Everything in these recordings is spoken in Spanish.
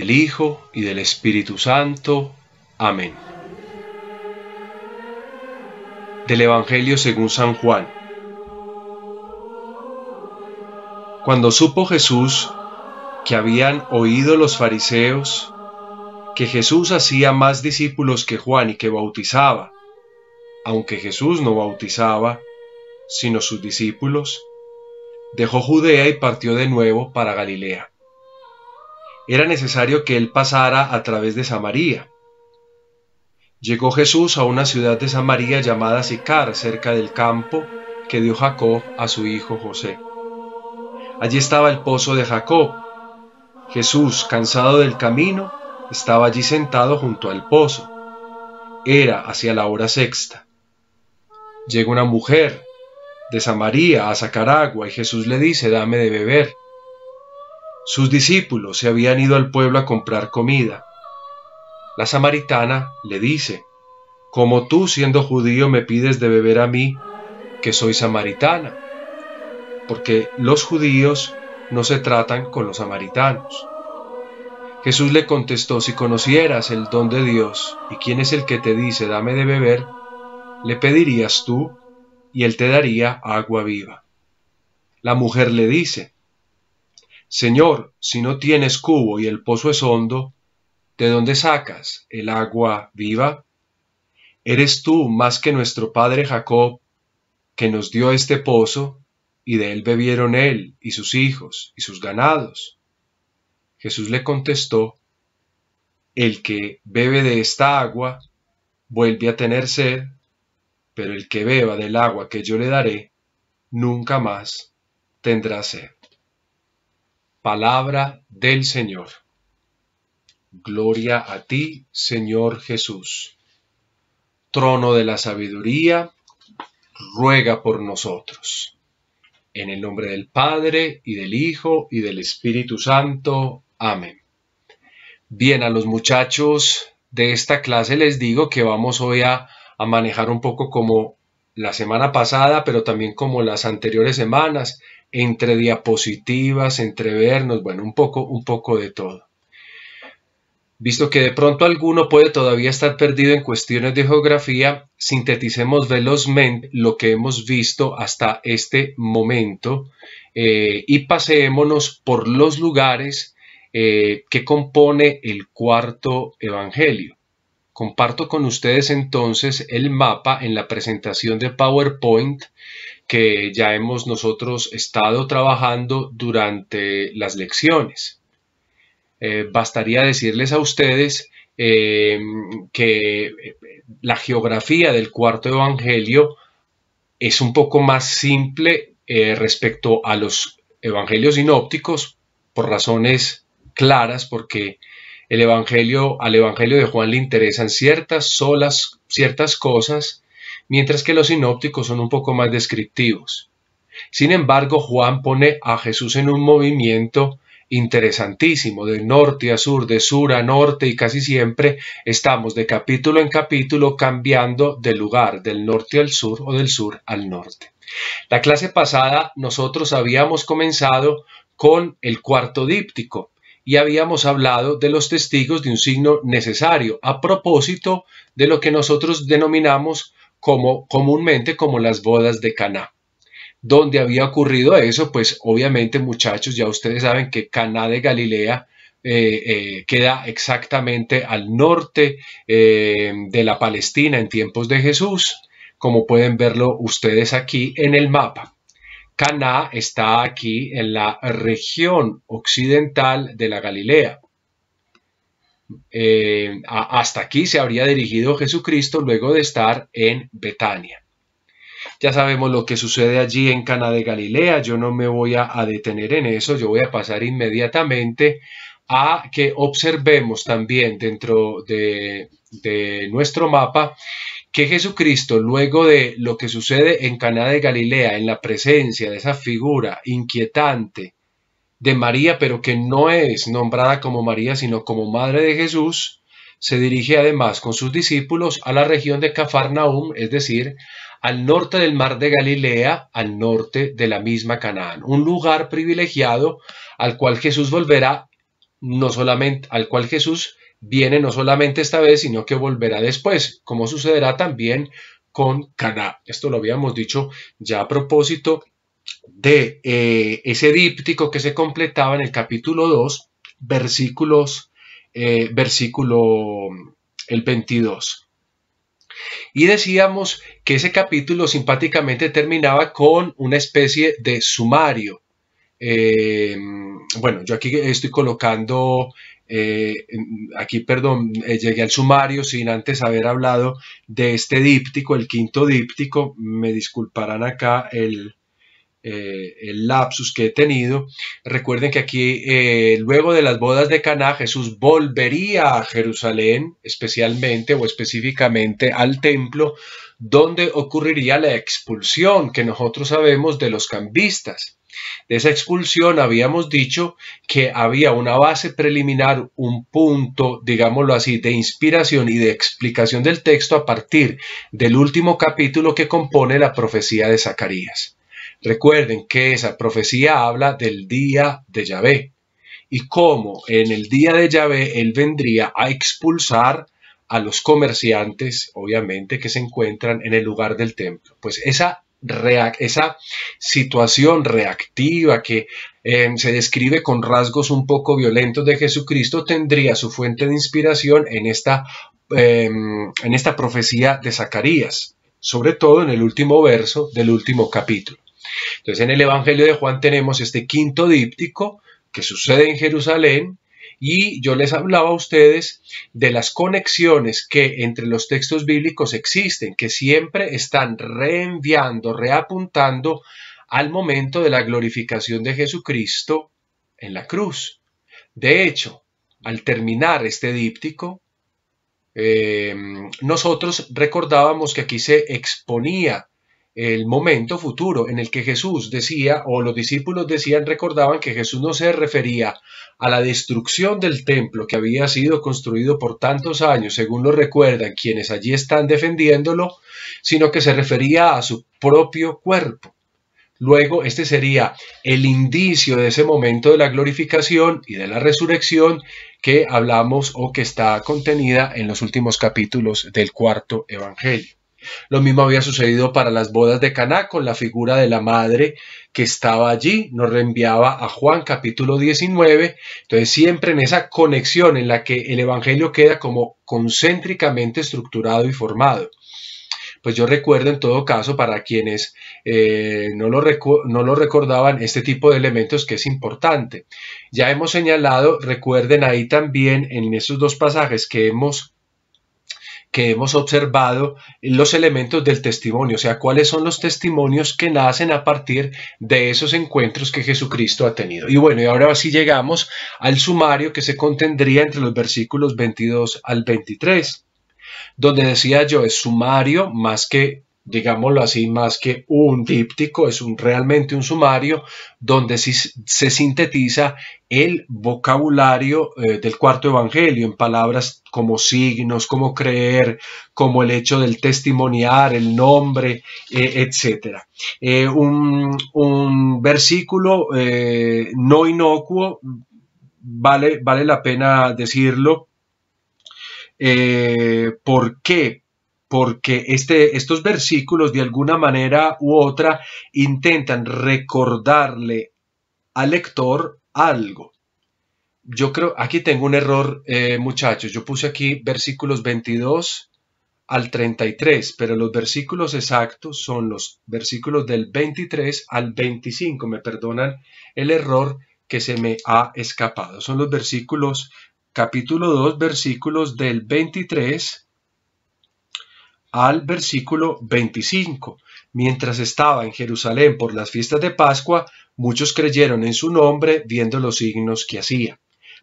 del Hijo y del Espíritu Santo. Amén. Del Evangelio según San Juan. Cuando supo Jesús que habían oído los fariseos que Jesús hacía más discípulos que Juan y que bautizaba, aunque Jesús no bautizaba, sino sus discípulos, dejó Judea y partió de nuevo para Galilea era necesario que él pasara a través de Samaria. Llegó Jesús a una ciudad de Samaria llamada Sicar, cerca del campo que dio Jacob a su hijo José. Allí estaba el pozo de Jacob. Jesús, cansado del camino, estaba allí sentado junto al pozo. Era hacia la hora sexta. Llega una mujer de Samaria a sacar agua y Jesús le dice, dame de beber. Sus discípulos se habían ido al pueblo a comprar comida. La samaritana le dice, Como tú siendo judío me pides de beber a mí, que soy samaritana, porque los judíos no se tratan con los samaritanos. Jesús le contestó, si conocieras el don de Dios y quién es el que te dice, dame de beber, le pedirías tú y él te daría agua viva. La mujer le dice, Señor, si no tienes cubo y el pozo es hondo, ¿de dónde sacas el agua viva? Eres tú más que nuestro padre Jacob, que nos dio este pozo, y de él bebieron él y sus hijos y sus ganados. Jesús le contestó, El que bebe de esta agua vuelve a tener sed, pero el que beba del agua que yo le daré, nunca más tendrá sed. Palabra del Señor. Gloria a ti, Señor Jesús. Trono de la sabiduría, ruega por nosotros. En el nombre del Padre, y del Hijo, y del Espíritu Santo. Amén. Bien, a los muchachos de esta clase les digo que vamos hoy a, manejar un poco como la semana pasada, pero también como las anteriores semanas, entre diapositivas, entre vernos, bueno, un poco, un poco de todo. Visto que de pronto alguno puede todavía estar perdido en cuestiones de geografía, sinteticemos velozmente lo que hemos visto hasta este momento eh, y paseémonos por los lugares eh, que compone el cuarto evangelio. Comparto con ustedes entonces el mapa en la presentación de PowerPoint que ya hemos nosotros estado trabajando durante las lecciones. Eh, bastaría decirles a ustedes em, que eh, la geografía del cuarto evangelio es un poco más simple eh, respecto a los evangelios sinópticos por razones claras, porque el evangelio, al evangelio de Juan le interesan ciertas solas, ciertas cosas, mientras que los sinópticos son un poco más descriptivos. Sin embargo, Juan pone a Jesús en un movimiento interesantísimo, de norte a sur, de sur a norte y casi siempre estamos de capítulo en capítulo cambiando de lugar, del norte al sur o del sur al norte. La clase pasada nosotros habíamos comenzado con el cuarto díptico y habíamos hablado de los testigos de un signo necesario a propósito de lo que nosotros denominamos como comúnmente como las bodas de Caná. Donde había ocurrido eso, pues obviamente muchachos, ya ustedes saben que Caná de Galilea eh, eh, queda exactamente al norte eh, de la Palestina en tiempos de Jesús, como pueden verlo ustedes aquí en el mapa. Caná está aquí en la región occidental de la Galilea. Eh, hasta aquí se habría dirigido Jesucristo luego de estar en Betania. Ya sabemos lo que sucede allí en Cana de Galilea, yo no me voy a, detener en eso, yo voy a pasar inmediatamente a que observemos también dentro de, de nuestro mapa que Jesucristo, luego de lo que sucede en Cana de Galilea, en la presencia de esa figura inquietante de María, pero que no es nombrada como María, sino como Madre de Jesús, se dirige además con sus discípulos a la región de Cafarnaum, es decir, al norte del mar de Galilea, al norte de la misma Canaán, un lugar privilegiado al cual Jesús volverá, no solamente al cual Jesús viene no solamente esta vez, sino que volverá después, como sucederá también con Cana. Esto lo habíamos dicho ya a propósito de eh, ese díptico que se completaba en el capítulo 2, versículos, eh, versículo el 22. Y decíamos que ese capítulo simpáticamente terminaba con una especie de sumario. Eh, bueno, yo aquí estoy colocando, aquí, perdón, llegué al sumario sin antes haber hablado de este díptico, el quinto díptico. Me disculparán acá el, eh, el lapsus que he tenido. Recuerden que aquí, eh, luego de las bodas de Caná, Jesús volvería a Jerusalén, especialmente o específicamente al templo, donde ocurriría la expulsión que nosotros sabemos de los cambistas. De esa expulsión habíamos dicho que había una base preliminar, un punto, digámoslo así, de inspiración y de explicación del texto a partir del último capítulo que compone la profecía de Zacarías. Recuerden que esa profecía habla del día de Yahvé y cómo en el día de Yahvé él vendría a expulsar a los comerciantes, obviamente, que se encuentran en el lugar del templo. Pues esa, situación reactiva que em, se describe con rasgos un poco violentos de Jesucristo tendría su fuente de inspiración en esta, em, en esta profecía de Zacarías, sobre todo en el último verso del último capítulo. Entonces en el Evangelio de Juan tenemos este quinto díptico que sucede en Jerusalén y yo les hablaba a ustedes de las conexiones que entre los textos bíblicos existen, que siempre están reenviando, reapuntando al momento de la glorificación de Jesucristo en la cruz. De hecho, al terminar este díptico, eh, nosotros recordábamos que aquí se exponía el momento futuro en el que Jesús decía, o los discípulos decían, recordaban que Jesús no se refería a la destrucción del templo que había sido construido por tantos años, según lo recuerdan quienes allí están defendiéndolo, sino que se refería a su propio cuerpo. Luego, este sería el indicio de ese momento de la glorificación y de la resurrección que hablamos o que está contenida en los últimos capítulos del cuarto Evangelio. Lo mismo había sucedido para las bodas de Caná con la figura de la madre que estaba allí, nos reenviaba a Juan capítulo 19. Entonces siempre en esa conexión en la que el Evangelio queda como concéntricamente estructurado y formado. Pues yo recuerdo en todo caso para quienes eh, no, lo no lo recordaban este tipo de elementos que es importante. Ya hemos señalado, recuerden ahí también en esos dos pasajes que hemos que hemos observado los elementos del testimonio, o sea, cuáles son los testimonios que nacen a partir de esos encuentros que Jesucristo ha tenido. Y bueno, y ahora sí llegamos al sumario que se contendría entre los versículos 22 al 23, donde decía yo, es sumario más que digámoslo así, más que un díptico, es un, realmente un sumario donde se, sintetiza el vocabulario eh, del cuarto evangelio en palabras como signos, como creer, como el hecho del testimoniar, el nombre, eh, etc. Eh, un, versículo no inocuo, vale, vale la pena decirlo. ¿Por qué? porque este, estos versículos de alguna manera u otra intentan recordarle al lector algo. Yo creo, aquí tengo un error, eh, muchachos. Yo puse aquí versículos 22 al 33, pero los versículos exactos son los versículos del 23 al 25. Me perdonan el error que se me ha escapado. Son los versículos, capítulo 2, versículos del 23 al versículo 25. Mientras estaba en Jerusalén por las fiestas de Pascua, muchos creyeron en su nombre viendo los signos que hacía.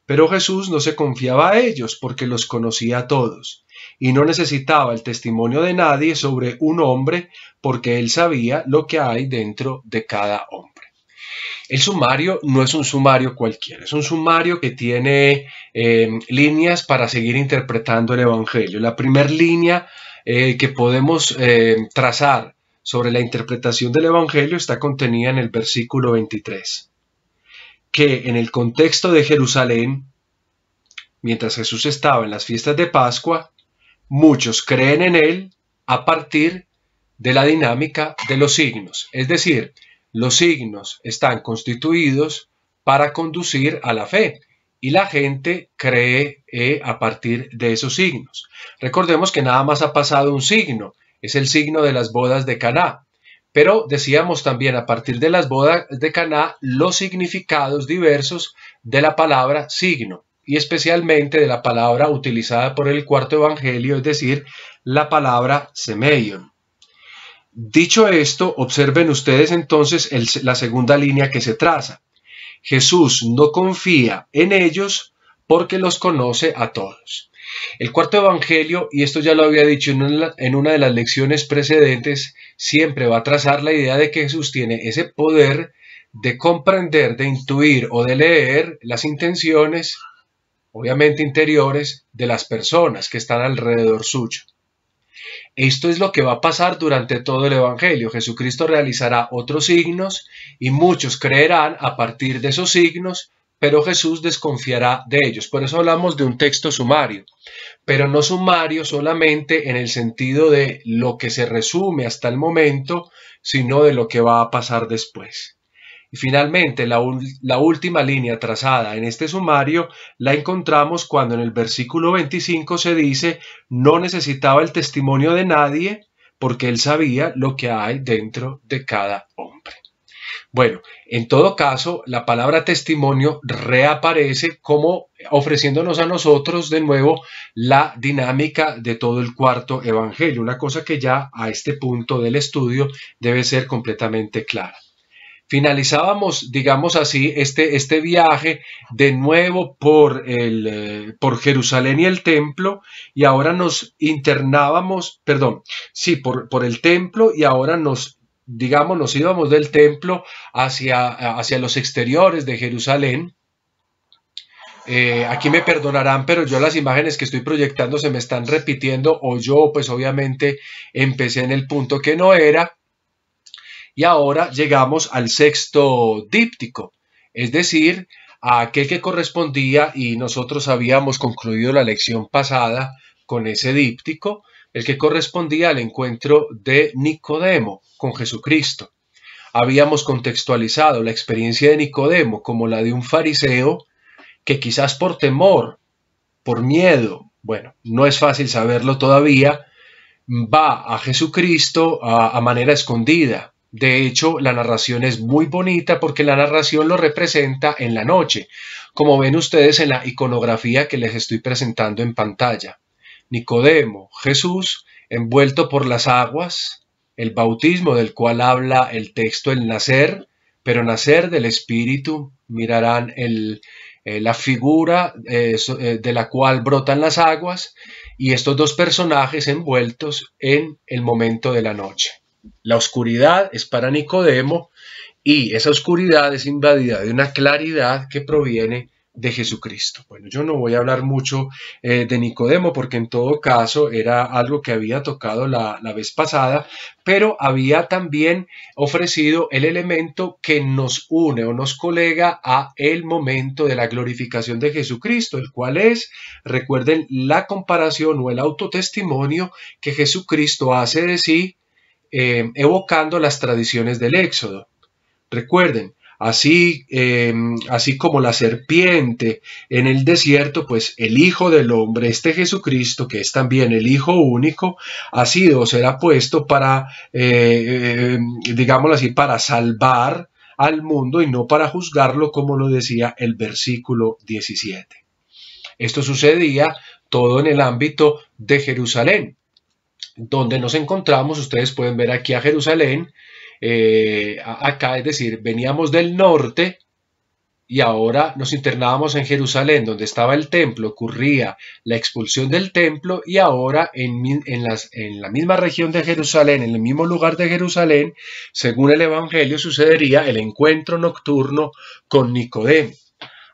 Pero Jesús no se confiaba a ellos porque los conocía a todos, y no necesitaba el testimonio de nadie sobre un hombre porque él sabía lo que hay dentro de cada hombre. El sumario no es un sumario cualquiera, es un sumario que tiene eh, líneas para seguir interpretando el Evangelio. La primera línea eh, que podemos eh, trazar sobre la interpretación del Evangelio está contenida en el versículo 23, que en el contexto de Jerusalén, mientras Jesús estaba en las fiestas de Pascua, muchos creen en él a partir de la dinámica de los signos. Es decir, los signos están constituidos para conducir a la fe y la gente cree eh, a partir de esos signos. Recordemos que nada más ha pasado un signo, es el signo de las bodas de Caná. Pero decíamos también a partir de las bodas de Caná los significados diversos de la palabra signo y especialmente de la palabra utilizada por el cuarto evangelio, es decir, la palabra semeion. Dicho esto, observen ustedes entonces la segunda línea que se traza. Jesús no confía en ellos porque los conoce a todos. El cuarto evangelio, y esto ya lo había dicho en una de las lecciones precedentes, siempre va a trazar la idea de que Jesús tiene ese poder de comprender, de intuir o de leer las intenciones, obviamente interiores, de las personas que están alrededor suyo. Esto es lo que va a pasar durante todo el Evangelio. Jesucristo realizará otros signos y muchos creerán a partir de esos signos, pero Jesús desconfiará de ellos. Por eso hablamos de un texto sumario, pero no sumario solamente en el sentido de lo que se resume hasta el momento, sino de lo que va a pasar después. Finalmente, la, última línea trazada en este sumario la encontramos cuando en el versículo 25 se dice, no necesitaba el testimonio de nadie porque él sabía lo que hay dentro de cada hombre. Bueno, en todo caso, la palabra testimonio reaparece como ofreciéndonos a nosotros de nuevo la dinámica de todo el cuarto evangelio, una cosa que ya a este punto del estudio debe ser completamente clara finalizábamos, digamos así, este, este viaje de nuevo por, el, eh, por Jerusalén y el templo, y ahora nos internábamos, perdón, sí, por, el templo, y ahora nos, digamos, nos íbamos del templo hacia, hacia los exteriores de Jerusalén. Eh, aquí me perdonarán, pero yo las imágenes que estoy proyectando se me están repitiendo o yo pues obviamente empecé en el punto que no era y ahora llegamos al sexto díptico, es decir, a aquel que correspondía y nosotros habíamos concluido la lección pasada con ese díptico, el que correspondía al encuentro de Nicodemo con Jesucristo. Habíamos contextualizado la experiencia de Nicodemo como la de un fariseo que quizás por temor, por miedo, bueno, no es fácil saberlo todavía, va a Jesucristo a, a manera escondida, de hecho, la narración es muy bonita porque la narración lo representa en la noche, como ven ustedes en la iconografía que les estoy presentando en pantalla. Nicodemo, Jesús, envuelto por las aguas, el bautismo del cual habla el texto el nacer, pero nacer del Espíritu, mirarán eh, la figura eh, eh, de la cual brotan las aguas, y estos dos personajes envueltos en el momento de la noche. La oscuridad es para Nicodemo y esa oscuridad es invadida de una claridad que proviene de Jesucristo. Bueno, yo no voy a hablar mucho eh, de Nicodemo porque en todo caso era algo que había tocado la, la, vez pasada, pero había también ofrecido el elemento que nos une o nos colega a el momento de la glorificación de Jesucristo, el cual es, recuerden, la comparación o el autotestimonio que Jesucristo hace de sí eh, evocando las tradiciones del Éxodo. Recuerden, así, eh, así como la serpiente en el desierto, pues el Hijo del Hombre, este Jesucristo, que es también el Hijo único, ha sido, será puesto para, eh, digámoslo así, para salvar al mundo y no para juzgarlo, como lo decía el versículo 17. Esto sucedía todo en el ámbito de Jerusalén donde nos encontramos, ustedes pueden ver aquí a Jerusalén, eh, acá, es decir, veníamos del norte y ahora nos internábamos en Jerusalén, donde estaba el templo, ocurría la expulsión del templo y ahora en, en la misma región de Jerusalén, en el mismo lugar de Jerusalén, según el Evangelio, sucedería el encuentro nocturno con Nicodemo.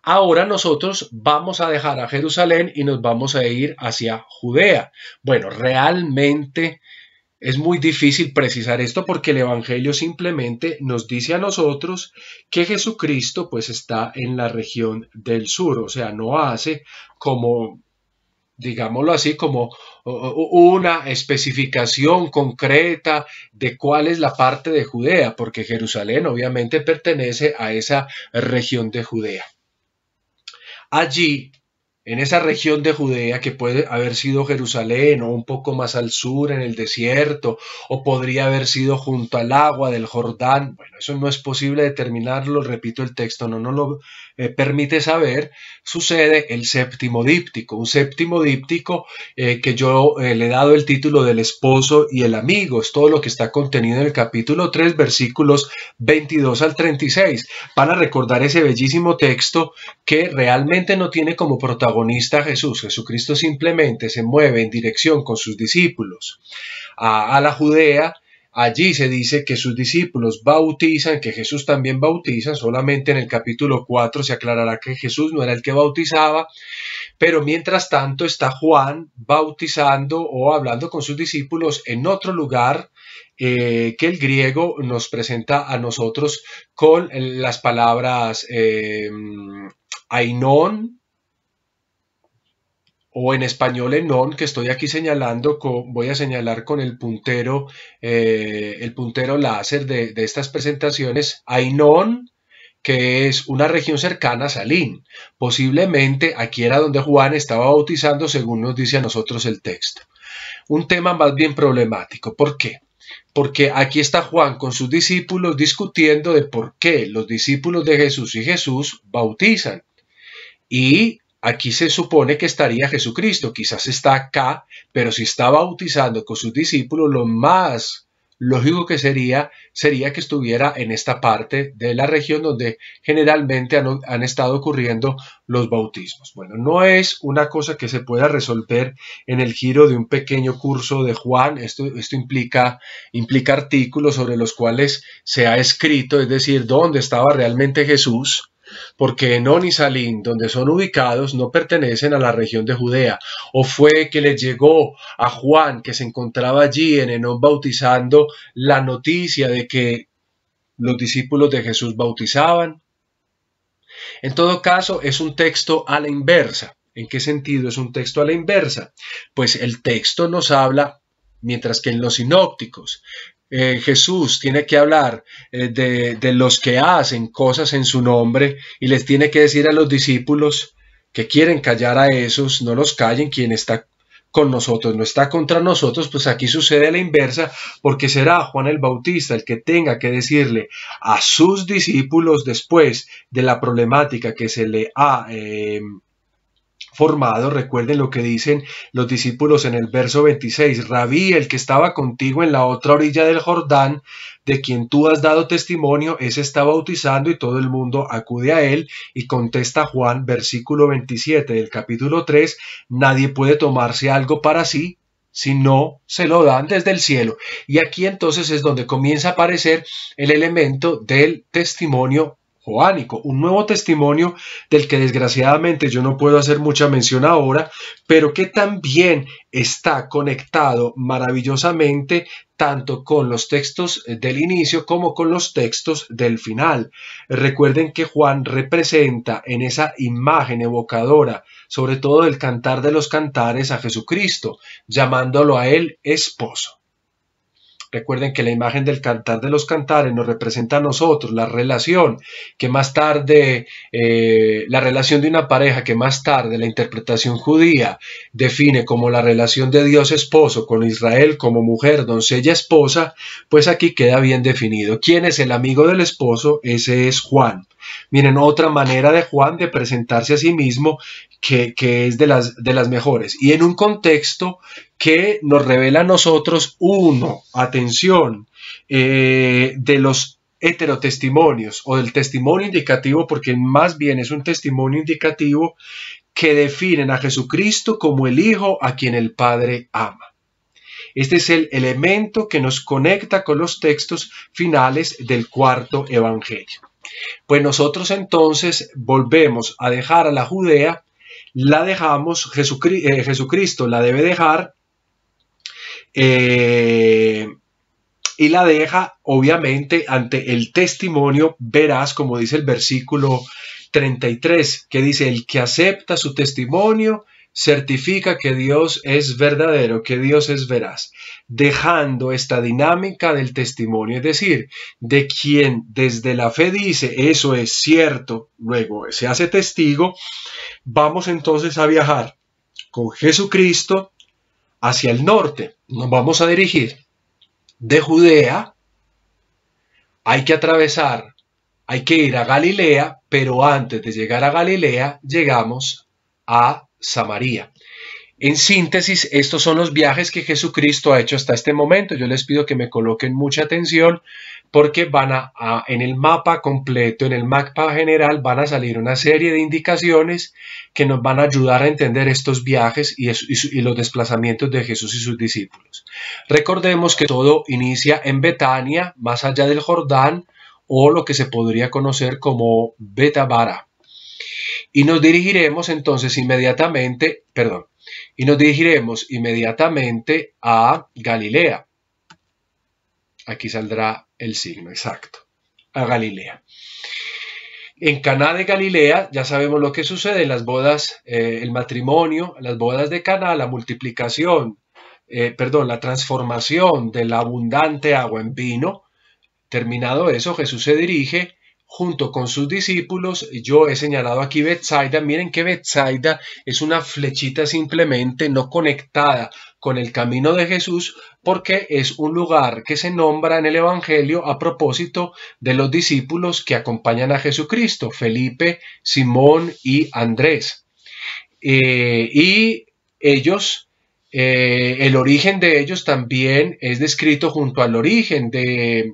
Ahora nosotros vamos a dejar a Jerusalén y nos vamos a ir hacia Judea. Bueno, realmente es muy difícil precisar esto porque el Evangelio simplemente nos dice a nosotros que Jesucristo pues está en la región del sur, o sea, no hace como digámoslo así, como una especificación concreta de cuál es la parte de Judea, porque Jerusalén obviamente pertenece a esa región de Judea. a de en esa región de Judea que puede haber sido Jerusalén o un poco más al sur en el desierto o podría haber sido junto al agua del Jordán. Bueno, eso no es posible determinarlo, repito el texto, no nos lo eh, permite saber. Sucede el séptimo díptico, un séptimo díptico eh, que yo eh, le he dado el título del esposo y el amigo, es todo lo que está contenido en el capítulo 3, versículos 22 al 36, para recordar ese bellísimo texto que realmente no tiene como protagonista Jesús. Jesucristo simplemente se mueve en dirección con sus discípulos a, la Judea. Allí se dice que sus discípulos bautizan, que Jesús también bautiza, solamente en el capítulo 4 se aclarará que Jesús no era el que bautizaba, pero mientras tanto está Juan bautizando o hablando con sus discípulos en otro lugar eh, que el griego nos presenta a nosotros con las palabras eh, ainón, o en español en Non, que estoy aquí señalando, voy a señalar con el puntero, eh, el puntero láser de, estas presentaciones, Ainon, que es una región cercana a Salín. Posiblemente aquí era donde Juan estaba bautizando, según nos dice a nosotros el texto. Un tema más bien problemático. ¿Por qué? Porque aquí está Juan con sus discípulos discutiendo de por qué los discípulos de Jesús y Jesús bautizan. Y Aquí se supone que estaría Jesucristo, quizás está acá, pero si está bautizando con sus discípulos, lo más lógico que sería sería que estuviera en esta parte de la región donde generalmente han, estado ocurriendo los bautismos. Bueno, no es una cosa que se pueda resolver en el giro de un pequeño curso de Juan. Esto, esto implica, implica artículos sobre los cuales se ha escrito, es decir, dónde estaba realmente Jesús porque Enón y Salín, donde son ubicados, no pertenecen a la región de Judea. O fue que le llegó a Juan, que se encontraba allí en Enón bautizando, la noticia de que los discípulos de Jesús bautizaban. En todo caso, es un texto a la inversa. ¿En qué sentido es un texto a la inversa? Pues el texto nos habla, mientras que en los sinópticos eh, Jesús tiene que hablar eh, de, los que hacen cosas en su nombre y les tiene que decir a los discípulos que quieren callar a esos, no los callen, quien está con nosotros, no está contra nosotros, pues aquí sucede la inversa, porque será Juan el Bautista el que tenga que decirle a sus discípulos después de la problemática que se le ha... Eh, formado. Recuerden lo que dicen los discípulos en el verso 26. Rabí, el que estaba contigo en la otra orilla del Jordán, de quien tú has dado testimonio, ese está bautizando y todo el mundo acude a él. Y contesta Juan, versículo 27 del capítulo 3, nadie puede tomarse algo para sí si no se lo dan desde el cielo. Y aquí entonces es donde comienza a aparecer el elemento del testimonio joánico, un nuevo testimonio del que desgraciadamente yo no puedo hacer mucha mención ahora, pero que también está conectado maravillosamente tanto con los textos eh, del inicio como con los textos del final. Recuerden que Juan representa en esa imagen evocadora, sobre todo del cantar de los cantares, a Jesucristo, llamándolo a él esposo. Recuerden que la imagen del cantar de los cantares nos representa a nosotros, la relación que más tarde, eh, la relación de una pareja que más tarde la interpretación judía define como la relación de Dios esposo con Israel como mujer, doncella, esposa, pues aquí queda bien definido. ¿Quién es el amigo del esposo? Ese es Juan. Miren, otra manera de Juan de presentarse a sí mismo que, es de las, de las mejores. Y en un contexto que nos revela a nosotros, uno, atención, eh, de los heterotestimonios o del testimonio indicativo, porque más bien es un testimonio indicativo que definen a Jesucristo como el Hijo a quien el Padre ama. Este es el elemento que nos conecta con los textos finales del cuarto Evangelio. Pues nosotros entonces volvemos a dejar a la Judea la dejamos, eh, Jesucristo, la debe dejar eh, y la deja obviamente ante el testimonio, verás como dice el versículo 33, que dice, el que acepta su testimonio certifica que Dios es verdadero, que Dios es veraz, dejando esta dinámica del testimonio, es decir, de quien desde la fe dice eso es cierto, luego se hace testigo, vamos entonces a viajar con Jesucristo hacia el norte, nos vamos a dirigir de Judea, hay que atravesar, hay que ir a Galilea, pero antes de llegar a Galilea llegamos a Samaria. En síntesis, estos son los viajes que Jesucristo ha hecho hasta este momento. Yo les pido que me coloquen mucha atención porque van a, en el mapa completo, en el mapa general, van a salir una serie de indicaciones que nos van a ayudar a entender estos viajes y, y los desplazamientos de Jesús y sus discípulos. Recordemos que todo inicia en Betania, más allá del Jordán, o lo que se podría conocer como Betabara. Y nos dirigiremos entonces inmediatamente, perdón, y nos dirigiremos inmediatamente a Galilea. Aquí saldrá el signo exacto, a Galilea. En Caná de Galilea ya sabemos lo que sucede las bodas, eh, el matrimonio, las bodas de Caná, la multiplicación, eh, perdón, la transformación de la abundante agua en vino. Terminado eso, Jesús se dirige junto con sus discípulos. Yo he señalado aquí Bethsaida. Miren que Bethsaida es una flechita simplemente no conectada con el camino de Jesús porque es un lugar que se nombra en el Evangelio a propósito de los discípulos que acompañan a Jesucristo, Felipe, Simón y Andrés. Eh, y ellos eh, el origen de ellos también es descrito junto al origen de,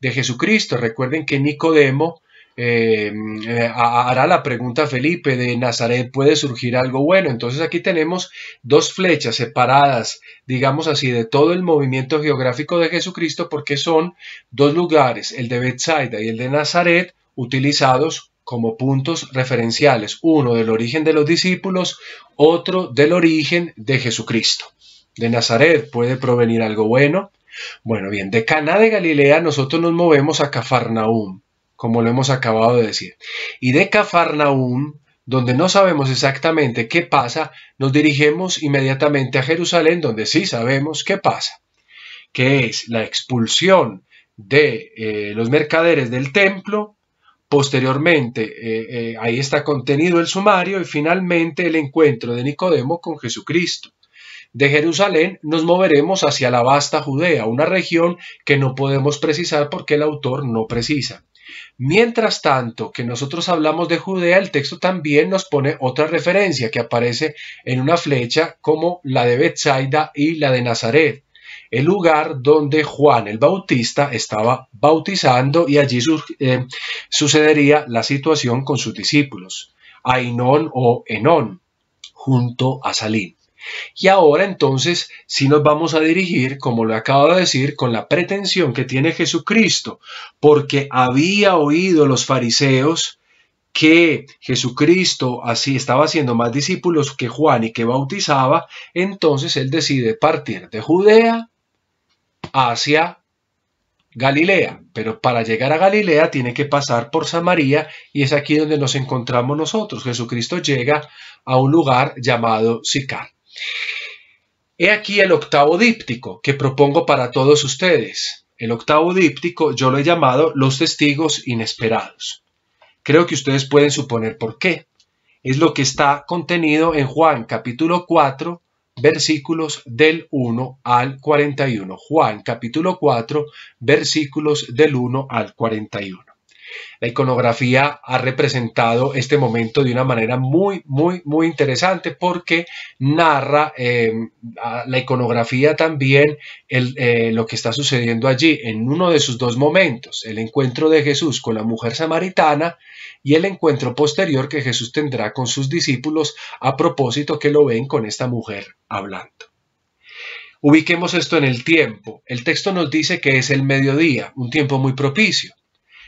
de Jesucristo. Recuerden que Nicodemo eh, eh, hará la pregunta Felipe de Nazaret puede surgir algo bueno. Entonces aquí tenemos dos flechas separadas, digamos así, de todo el movimiento geográfico de Jesucristo porque son dos lugares, el de Bethsaida y el de Nazaret, utilizados como puntos referenciales, uno del origen de los discípulos, otro del origen de Jesucristo. De Nazaret puede provenir algo bueno. Bueno, bien, de Cana de Galilea nosotros nos movemos a Cafarnaúm como lo hemos acabado de decir. Y de Cafarnaúm, donde no sabemos exactamente qué pasa, nos dirigimos inmediatamente a Jerusalén, donde sí sabemos qué pasa, que es la expulsión de eh, los mercaderes del templo, posteriormente eh, eh, ahí está contenido el sumario y finalmente el encuentro de Nicodemo con Jesucristo. De Jerusalén nos moveremos hacia la vasta Judea, una región que no podemos precisar porque el autor no precisa. Mientras tanto que nosotros hablamos de Judea, el texto también nos pone otra referencia que aparece en una flecha como la de Bethsaida y la de Nazaret, el lugar donde Juan el Bautista estaba bautizando y allí eh, sucedería la situación con sus discípulos, Ainón o Enón, junto a Salín. Y ahora entonces si nos vamos a dirigir, como lo acabo de decir, con la pretensión que tiene Jesucristo, porque había oído los fariseos que Jesucristo así estaba haciendo más discípulos que Juan y que bautizaba, entonces él decide partir de Judea hacia Galilea, pero para llegar a Galilea tiene que pasar por Samaria y es aquí donde nos encontramos nosotros. Jesucristo llega a un lugar llamado Sicar. He aquí el octavo díptico que propongo para todos ustedes. El octavo díptico yo lo he llamado Los testigos inesperados. Creo que ustedes pueden suponer por qué. Es lo que está contenido en Juan capítulo 4, versículos del 1 al 41. Juan capítulo 4, versículos del 1 al 41. La iconografía ha representado este momento de una manera muy, muy, muy interesante porque narra em, la iconografía también eh, lo que está sucediendo allí en uno de sus dos momentos, el encuentro de Jesús con la mujer samaritana y el encuentro posterior que Jesús tendrá con sus discípulos a propósito que lo ven con esta mujer hablando. Ubiquemos esto en el tiempo. El texto nos dice que es el mediodía, un tiempo muy propicio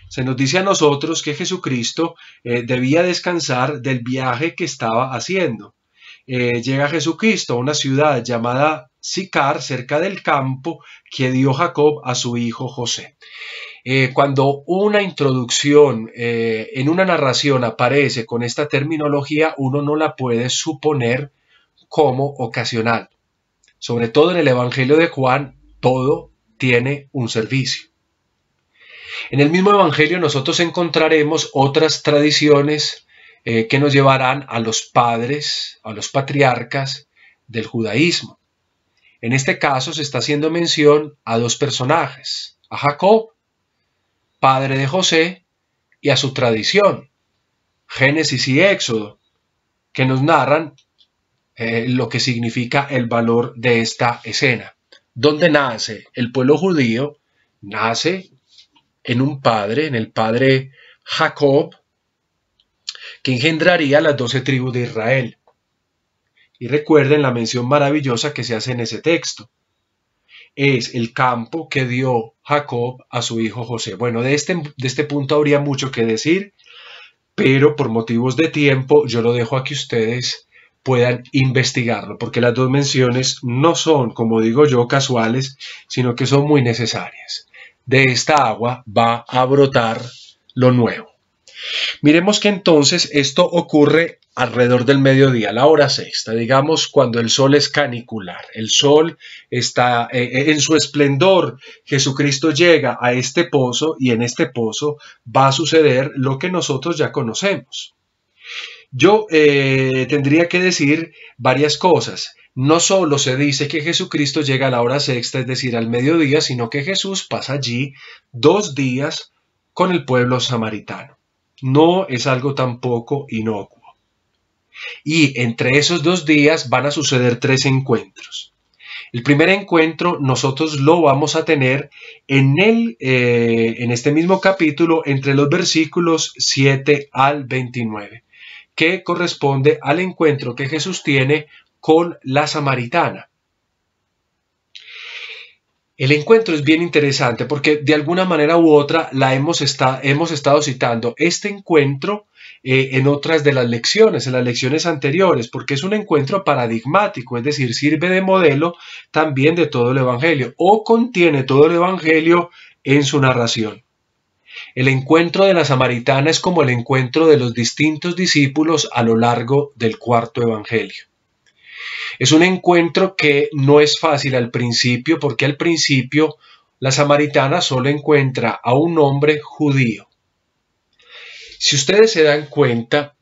se nos dice a nosotros que Jesucristo eh, debía descansar del viaje que estaba haciendo. Eh, llega Jesucristo a una ciudad llamada Sicar, cerca del campo que dio Jacob a su hijo José. Eh, cuando una introducción en una narración aparece con esta terminología, uno no la puede suponer como ocasional. Sobre todo en el Evangelio de Juan, todo tiene un servicio. En el mismo Evangelio nosotros encontraremos otras tradiciones eh, que nos llevarán a los padres, a los patriarcas del judaísmo. En este caso se está haciendo mención a dos personajes, a Jacob, padre de José, y a su tradición, Génesis y Éxodo, que nos narran eh, lo que significa el valor de esta escena. ¿Dónde nace el pueblo judío? Nace en un padre, en el padre Jacob, que engendraría las doce tribus de Israel. Y recuerden la mención maravillosa que se hace en ese texto. Es el campo que dio Jacob a su hijo José. Bueno, de este, este punto habría mucho que decir, pero por motivos de tiempo yo lo dejo a que ustedes puedan investigarlo, porque las dos menciones no son, como digo yo, casuales, sino que son muy necesarias de esta agua va a brotar lo nuevo. Miremos que entonces esto ocurre alrededor del mediodía, la hora sexta, digamos cuando el sol es canicular, el sol está eh, eh, en su esplendor, Jesucristo llega a este pozo y en este pozo va a suceder lo que nosotros ya conocemos. Yo eh, tendría que decir varias cosas. No solo se dice que Jesucristo llega a la hora sexta, es decir, al mediodía, sino que Jesús pasa allí dos días con el pueblo samaritano. No es algo tampoco inocuo. Y entre esos dos días van a suceder tres encuentros. El primer encuentro nosotros lo vamos a tener en, el, eh, en este mismo capítulo entre los versículos 7 al 29, que corresponde al encuentro que Jesús tiene con la samaritana. El encuentro es bien interesante porque de alguna manera u otra la hemos, está, hemos estado citando este encuentro eh, en otras de las lecciones, en las lecciones anteriores, porque es un encuentro paradigmático, es decir, sirve de modelo también de todo el Evangelio o contiene todo el Evangelio en su narración. El encuentro de la samaritana es como el encuentro de los distintos discípulos a lo largo del cuarto Evangelio. Es un encuentro que no es fácil al principio, porque al principio la samaritana solo encuentra a un hombre judío. Si ustedes se dan cuenta,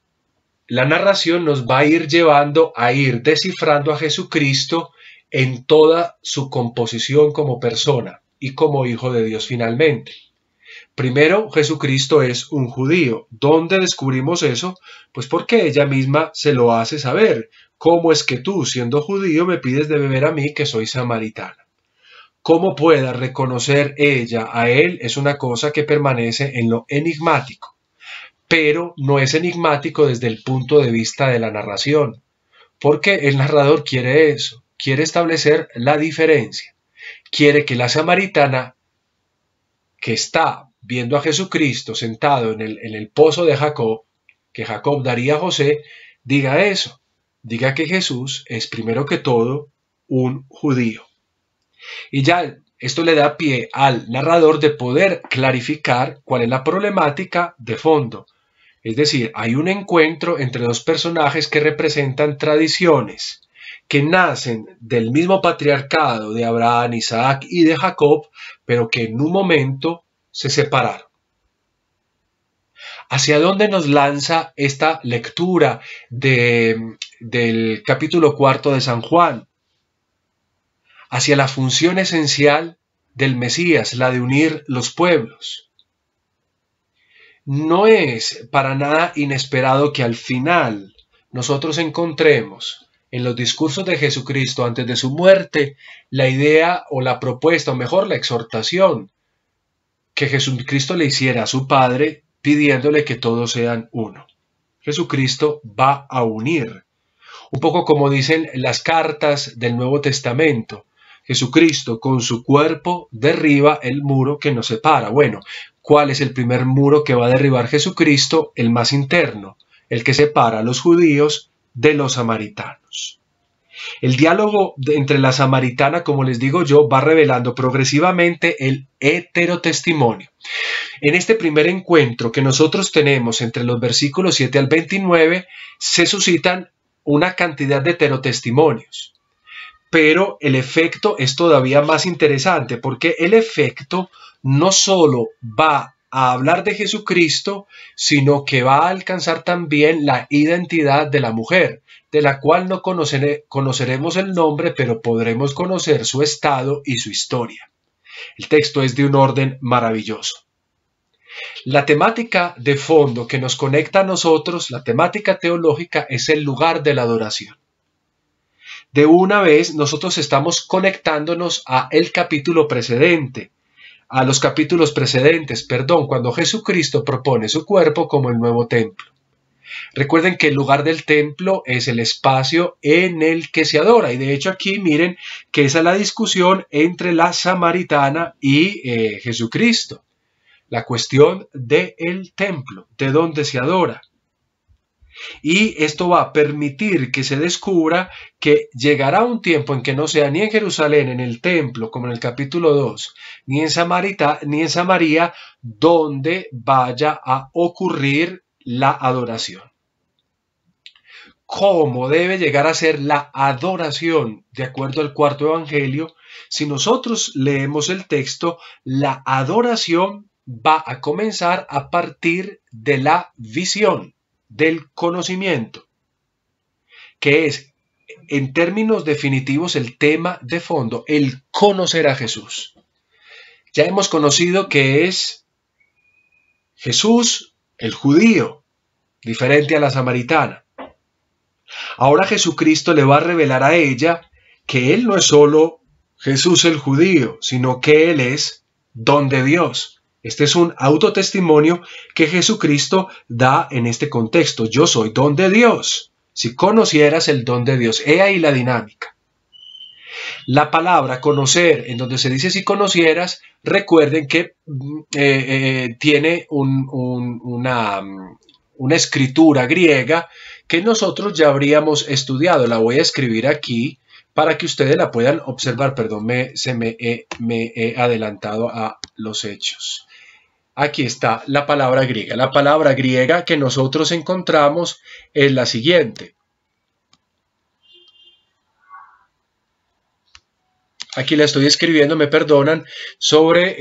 la narración nos va a ir llevando a ir descifrando a Jesucristo en toda su composición como persona y como hijo de Dios finalmente. Primero, Jesucristo es un judío. ¿Dónde descubrimos eso? Pues porque ella misma se lo hace saber. ¿Cómo es que tú, siendo judío, me pides de beber a mí que soy samaritana? Cómo pueda reconocer ella a él es una cosa que permanece en lo enigmático, pero no es enigmático desde el punto de vista de la narración, porque el narrador quiere eso, quiere establecer la diferencia, quiere que la samaritana que está viendo a Jesucristo sentado en el, en el pozo de Jacob, que Jacob daría a José, diga eso diga que Jesús es primero que todo un judío. Y ya esto le da pie al narrador de poder clarificar cuál es la problemática de fondo. Es decir, hay un encuentro entre dos personajes que representan tradiciones que nacen del mismo patriarcado de Abraham, Isaac y de Jacob, pero que en un momento se separaron. ¿Hacia dónde nos lanza esta lectura de, del capítulo cuarto de San Juan? Hacia la función esencial del Mesías, la de unir los pueblos. No es para nada inesperado que al final nosotros encontremos en los discursos de Jesucristo antes de su muerte la idea o la propuesta, o mejor la exhortación que Jesucristo le hiciera a su Padre pidiéndole que todos sean uno. Jesucristo va a unir, un poco como dicen las cartas del Nuevo Testamento. Jesucristo con su cuerpo derriba el muro que nos separa. Bueno, ¿cuál es el primer muro que va a derribar Jesucristo? El más interno, el que separa a los judíos de los samaritanos. El diálogo entre la samaritana, como les digo yo, va revelando progresivamente el heterotestimonio. En este primer encuentro que nosotros tenemos entre los versículos 7 al 29, se suscitan una cantidad de heterotestimonios. Pero el efecto es todavía más interesante porque el efecto no solo va a hablar de Jesucristo, sino que va a alcanzar también la identidad de la mujer, de la cual no conoceremos el nombre, pero podremos conocer su estado y su historia. El texto es de un orden maravilloso. La temática de fondo que nos conecta a nosotros, la temática teológica, es el lugar de la adoración. De una vez nosotros estamos conectándonos a el capítulo precedente, a los capítulos precedentes, perdón, cuando Jesucristo propone su cuerpo como el nuevo templo. Recuerden que el lugar del templo es el espacio en el que se adora. Y de hecho aquí miren que esa es la discusión entre la samaritana y eh, Jesucristo. La cuestión del templo, de dónde se adora. Y esto va a permitir que se descubra que llegará un tiempo en que no sea ni en Jerusalén, en el templo, como en el capítulo 2, ni en, Samarita, ni en Samaria, donde vaya a ocurrir la adoración. ¿Cómo debe llegar a ser la adoración de acuerdo al cuarto evangelio? Si nosotros leemos el texto, la adoración va a comenzar a partir de la visión, del conocimiento, que es, en términos definitivos, el tema de fondo, el conocer a Jesús. Ya hemos conocido que es Jesús el judío, diferente a la samaritana. Ahora Jesucristo le va a revelar a ella que Él no es solo Jesús el judío, sino que Él es don de Dios. Este es un autotestimonio que Jesucristo da en este contexto. Yo soy don de Dios. Si conocieras el don de Dios, he ahí la dinámica. La palabra conocer, en donde se dice si conocieras, Recuerden que mm, eh, eh, tiene mm, una, escritura griega que nosotros ya habríamos estudiado. La voy a escribir aquí para que ustedes la puedan observar. Perdón, se eh, me he adelantado a los hechos. Aquí está la palabra griega. La palabra griega que nosotros encontramos es la siguiente. aquí la estoy escribiendo, me perdonan, sobre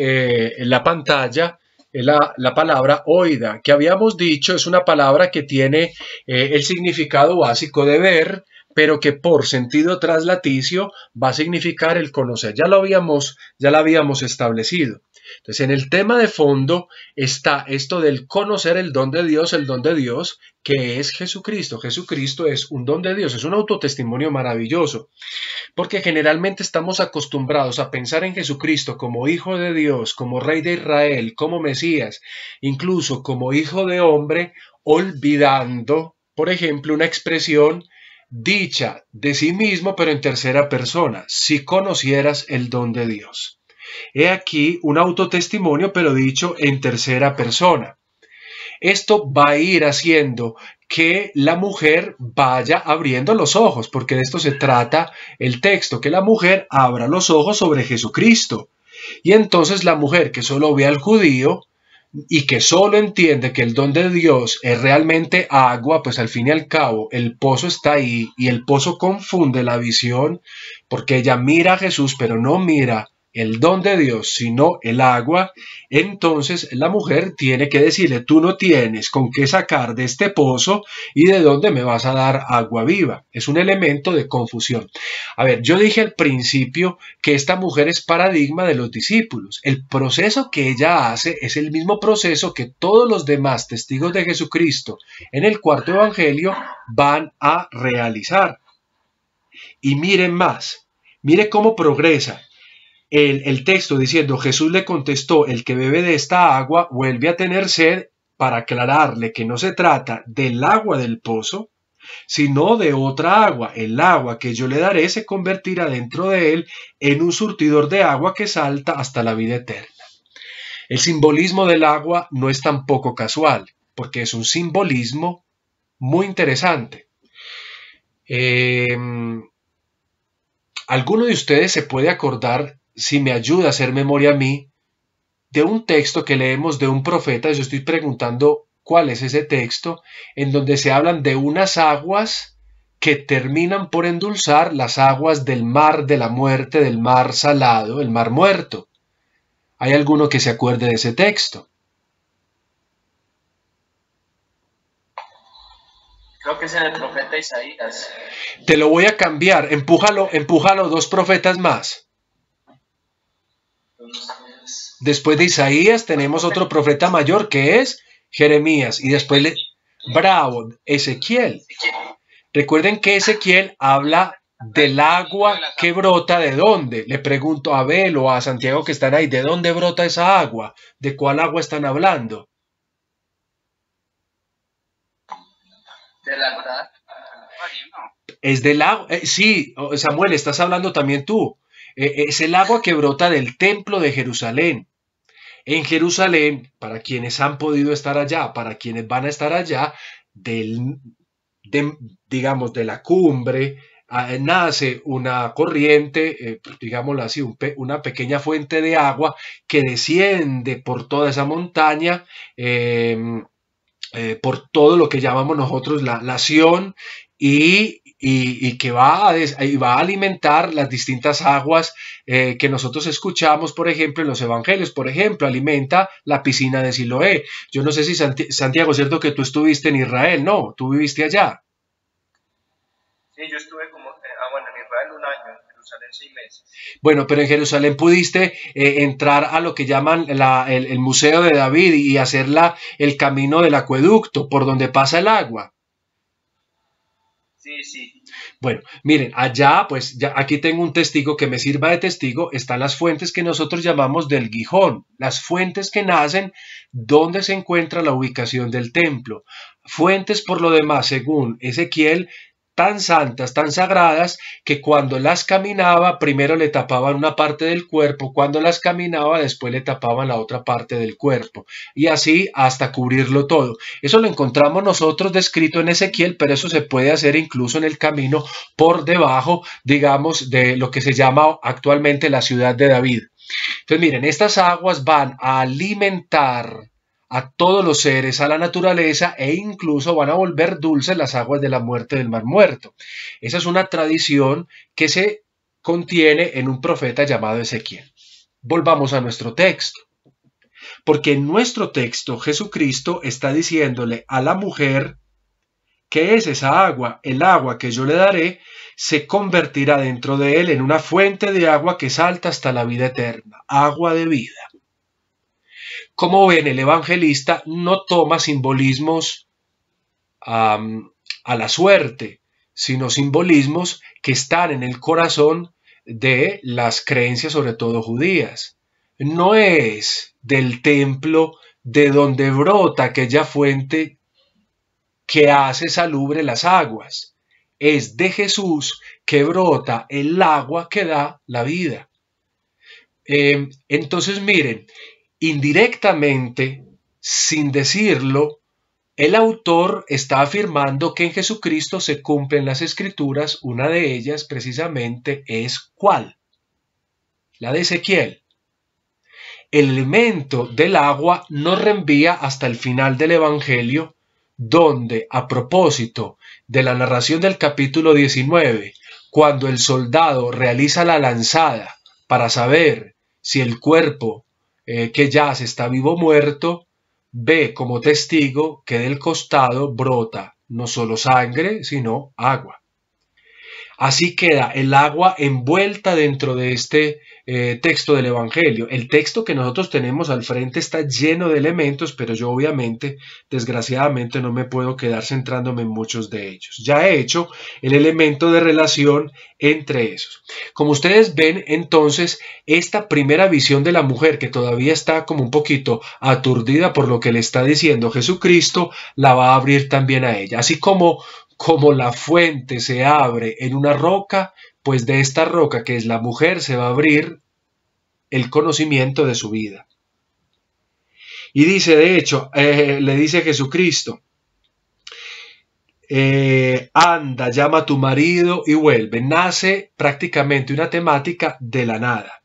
eh, la pantalla. Eh, la, palabra oida, que habíamos dicho es una palabra que tiene eh, el significado básico de ver, pero que por sentido traslaticio va a significar el conocer. Ya lo habíamos, ya lo habíamos establecido. Entonces, en el tema de fondo está esto del conocer el don de Dios, el don de Dios que es Jesucristo. Jesucristo es un don de Dios, es un autotestimonio maravilloso, porque generalmente estamos acostumbrados a pensar en Jesucristo como Hijo de Dios, como Rey de Israel, como Mesías, incluso como Hijo de hombre, olvidando, por ejemplo, una expresión dicha de sí mismo, pero en tercera persona, si conocieras el don de Dios. He aquí un autotestimonio, pero dicho en tercera persona. Esto va a ir haciendo que la mujer vaya abriendo los ojos, porque de esto se trata el texto, que la mujer abra los ojos sobre Jesucristo. Y entonces la mujer que solo ve al judío y que solo entiende que el don de Dios es realmente agua, pues al fin y al cabo el pozo está ahí y el pozo confunde la visión, porque ella mira a Jesús pero no mira el don de Dios, sino el agua, entonces la mujer tiene que decirle, tú no tienes con qué sacar de este pozo y de dónde me vas a dar agua viva. Es un elemento de confusión. A ver, yo dije al principio que esta mujer es paradigma de los discípulos. El proceso que ella hace es el mismo proceso que todos los demás testigos de Jesucristo en el cuarto evangelio van a realizar. Y miren más, mire cómo progresa el, texto diciendo, Jesús le contestó, el que bebe de esta agua vuelve a tener sed para aclararle que no se trata del agua del pozo, sino de otra agua. El agua que yo le daré se convertirá dentro de él en un surtidor de agua que salta hasta la vida eterna. El simbolismo del agua no es tampoco casual, porque es un simbolismo muy interesante. Em, alguno de ustedes se puede acordar si me ayuda a hacer memoria a mí de un texto que leemos de un profeta, yo estoy preguntando cuál es ese texto, en donde se hablan de unas aguas que terminan por endulzar las aguas del mar de la muerte, del mar salado, el mar muerto. ¿Hay alguno que se acuerde de ese texto? Creo que es en el profeta Isaías. Te lo voy a cambiar, empújalo, empújalo dos profetas más. Después de Isaías tenemos otro profeta mayor que es Jeremías y después de Bravo, Ezequiel. Recuerden que Ezequiel habla del agua que brota de dónde. Le pregunto a Abel o a Santiago que están ahí, ¿de dónde brota esa agua? ¿De cuál agua están hablando? De la Es del agua. Eh, sí, Samuel, estás hablando también tú. Eh, es el agua que brota del templo de Jerusalén. En Jerusalén, para quienes han podido estar allá, para quienes van a estar allá, del, digamos, de la cumbre, ah, eh, nace una corriente, eh, digámoslo así, una pequeña fuente de agua que desciende por toda esa montaña, em, por todo lo que llamamos nosotros la, nación y y, que va a, va a alimentar las distintas aguas eh, que nosotros escuchamos, por ejemplo, en los evangelios. Por ejemplo, alimenta la piscina de Siloé. Yo no sé si Santiago, ¿cierto que tú estuviste en Israel? No, tú viviste allá. Sí, yo estuve como, eh, ah, bueno, en Israel un año, en Jerusalén seis meses. Bueno, pero en Jerusalén pudiste eh, entrar a lo que llaman el, el Museo de David y hacer la, el camino del acueducto por donde pasa el agua. Bueno, miren, allá, pues ya aquí tengo un testigo que me sirva de testigo, están las fuentes que nosotros llamamos del Gijón, las fuentes que nacen donde se encuentra la ubicación del templo. Fuentes, por lo demás, según Ezequiel, tan santas, tan sagradas, que cuando las caminaba, primero le tapaban una parte del cuerpo, cuando las caminaba, después le tapaban la otra parte del cuerpo, y así hasta cubrirlo todo. Eso lo encontramos nosotros descrito en Ezequiel, pero eso se puede hacer incluso en el camino por debajo, digamos, de lo que se llama actualmente la ciudad de David. Entonces, miren, estas aguas van a alimentar a todos los seres, a la naturaleza e incluso van a volver dulces las aguas de la muerte del mar muerto. Esa es una tradición que se contiene en un profeta llamado Ezequiel. Volvamos a nuestro texto. Porque en nuestro texto Jesucristo está diciéndole a la mujer que es esa agua, el agua que yo le daré, se convertirá dentro de él en una fuente de agua que salta hasta la vida eterna, agua de vida como ven, el evangelista no toma simbolismos a la suerte, sino simbolismos que están en el corazón de las creencias, sobre todo judías. No es del templo de donde brota aquella fuente que hace salubre las aguas. Es de Jesús que brota el agua que da la vida. Em, entonces miren, indirectamente, sin decirlo, el autor está afirmando que en Jesucristo se cumplen las escrituras, una de ellas precisamente es cuál? La de Ezequiel. El elemento del agua nos reenvía hasta el final del Evangelio, donde, a propósito de la narración del capítulo 19, cuando el soldado realiza la lanzada para saber si el cuerpo eh, que ya se está vivo o muerto, ve como testigo que del costado brota no solo sangre, sino agua. Así queda el agua envuelta dentro de este eh, texto del Evangelio. El texto que nosotros tenemos al frente está lleno de elementos, pero yo obviamente, desgraciadamente, no me puedo quedar centrándome en muchos de ellos. Ya he hecho el elemento de relación entre esos. Como ustedes ven, entonces, esta primera visión de la mujer, que todavía está como un poquito aturdida por lo que le está diciendo Jesucristo, la va a abrir también a ella. Así como como la fuente se abre en una roca, pues de esta roca que es la mujer se va a abrir el conocimiento de su vida. Y dice, de hecho, eh, le dice Jesucristo, eh, anda, llama a tu marido y vuelve. Nace prácticamente una temática de la nada.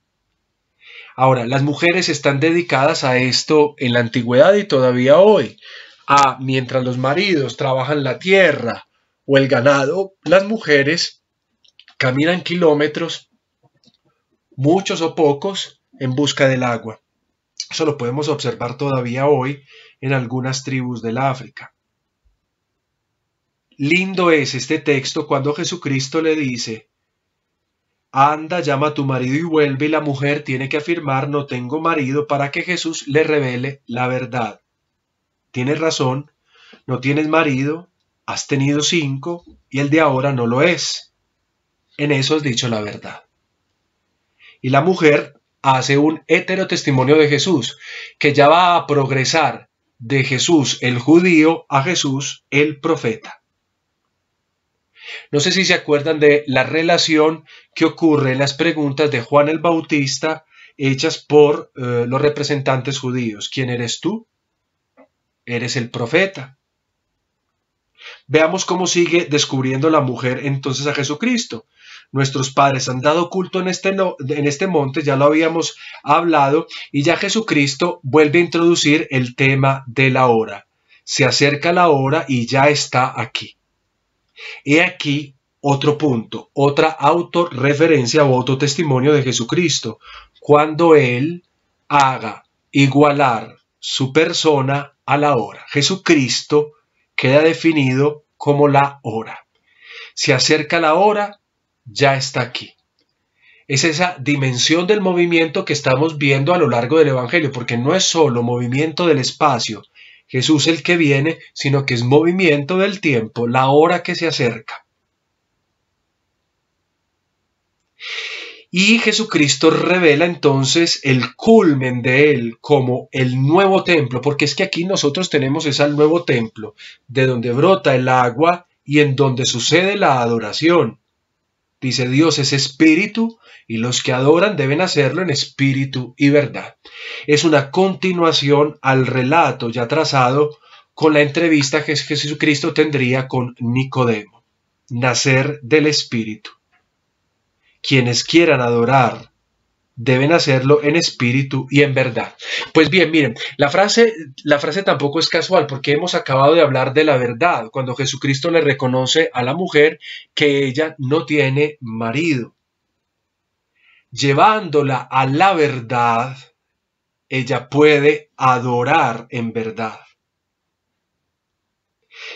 Ahora, las mujeres están dedicadas a esto en la antigüedad y todavía hoy, a ah, mientras los maridos trabajan la tierra o el ganado, las mujeres Caminan kilómetros, muchos o pocos, en busca del agua. Eso lo podemos observar todavía hoy en algunas tribus del África. Lindo es este texto cuando Jesucristo le dice, Anda, llama a tu marido y vuelve, y la mujer tiene que afirmar, no tengo marido, para que Jesús le revele la verdad. Tienes razón, no tienes marido, has tenido cinco, y el de ahora no lo es en eso has dicho la verdad. Y la mujer hace un hetero testimonio de Jesús, que ya va a progresar de Jesús el judío a Jesús el profeta. No sé si se acuerdan de la relación que ocurre en las preguntas de Juan el Bautista hechas por eh, los representantes judíos. ¿Quién eres tú? Eres el profeta. Veamos cómo sigue descubriendo la mujer entonces a Jesucristo nuestros padres han dado culto en este, en este monte, ya lo habíamos hablado, y ya Jesucristo vuelve a introducir el tema de la hora. Se acerca la hora y ya está aquí. He aquí otro punto, otra autorreferencia o testimonio de Jesucristo, cuando Él haga igualar su persona a la hora. Jesucristo queda definido como la hora. Se acerca la hora ya está aquí. Es esa dimensión del movimiento que estamos viendo a lo largo del Evangelio, porque no es solo movimiento del espacio, Jesús el que viene, sino que es movimiento del tiempo, la hora que se acerca. Y Jesucristo revela entonces el culmen de él como el nuevo templo, porque es que aquí nosotros tenemos ese nuevo templo, de donde brota el agua y en donde sucede la adoración. Dice Dios es espíritu y los que adoran deben hacerlo en espíritu y verdad. Es una continuación al relato ya trazado con la entrevista que Jesucristo tendría con Nicodemo. Nacer del espíritu. Quienes quieran adorar deben hacerlo en espíritu y en verdad. Pues bien, miren, la frase, la frase tampoco es casual porque hemos acabado de hablar de la verdad cuando Jesucristo le reconoce a la mujer que ella no tiene marido. Llevándola a la verdad, ella puede adorar en verdad.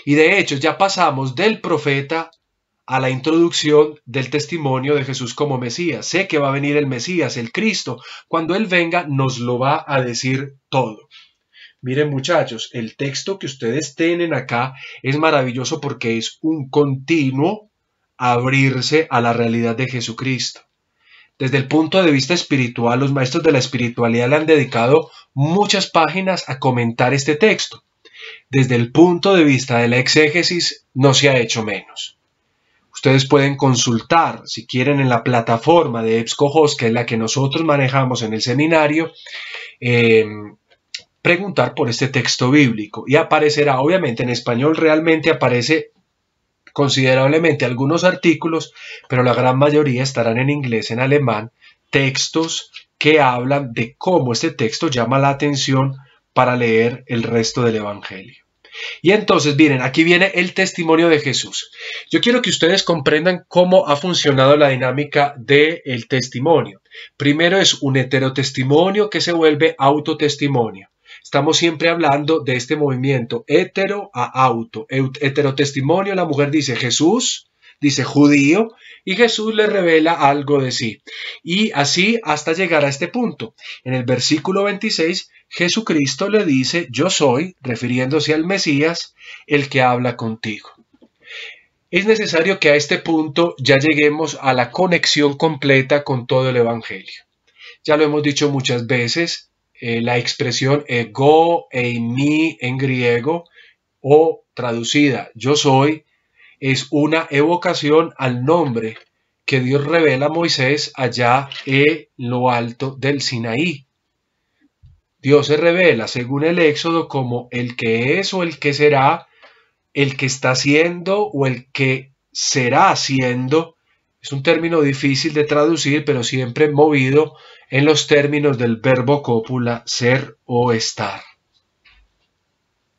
Y de hecho ya pasamos del profeta a la introducción del testimonio de Jesús como Mesías. Sé que va a venir el Mesías, el Cristo. Cuando Él venga, nos lo va a decir todo. Miren muchachos, el texto que ustedes tienen acá es maravilloso porque es un continuo abrirse a la realidad de Jesucristo. Desde el punto de vista espiritual, los maestros de la espiritualidad le han dedicado muchas páginas a comentar este texto. Desde el punto de vista de la exégesis, no se ha hecho menos. Ustedes pueden consultar, si quieren, en la plataforma de EBSCOHOS, que es la que nosotros manejamos en el seminario, eh, preguntar por este texto bíblico y aparecerá, obviamente, en español realmente aparece considerablemente algunos artículos, pero la gran mayoría estarán en inglés, en alemán, textos que hablan de cómo este texto llama la atención para leer el resto del Evangelio. Y entonces, miren, aquí viene el testimonio de Jesús. Yo quiero que ustedes comprendan cómo ha funcionado la dinámica del testimonio. Primero es un heterotestimonio que se vuelve autotestimonio. Estamos siempre hablando de este movimiento hetero a auto. Heterotestimonio, la mujer dice Jesús, dice judío, y Jesús le revela algo de sí. Y así hasta llegar a este punto. En el versículo 26 Jesucristo le dice, yo soy, refiriéndose al Mesías, el que habla contigo. Es necesario que a este punto ya lleguemos a la conexión completa con todo el Evangelio. Ya lo hemos dicho muchas veces, eh, la expresión ego, eimi en griego, o traducida yo soy, es una evocación al nombre que Dios revela a Moisés allá en lo alto del Sinaí, Dios se revela, según el Éxodo, como el que es o el que será, el que está siendo o el que será siendo. Es un término difícil de traducir, pero siempre movido en los términos del verbo cópula ser o estar.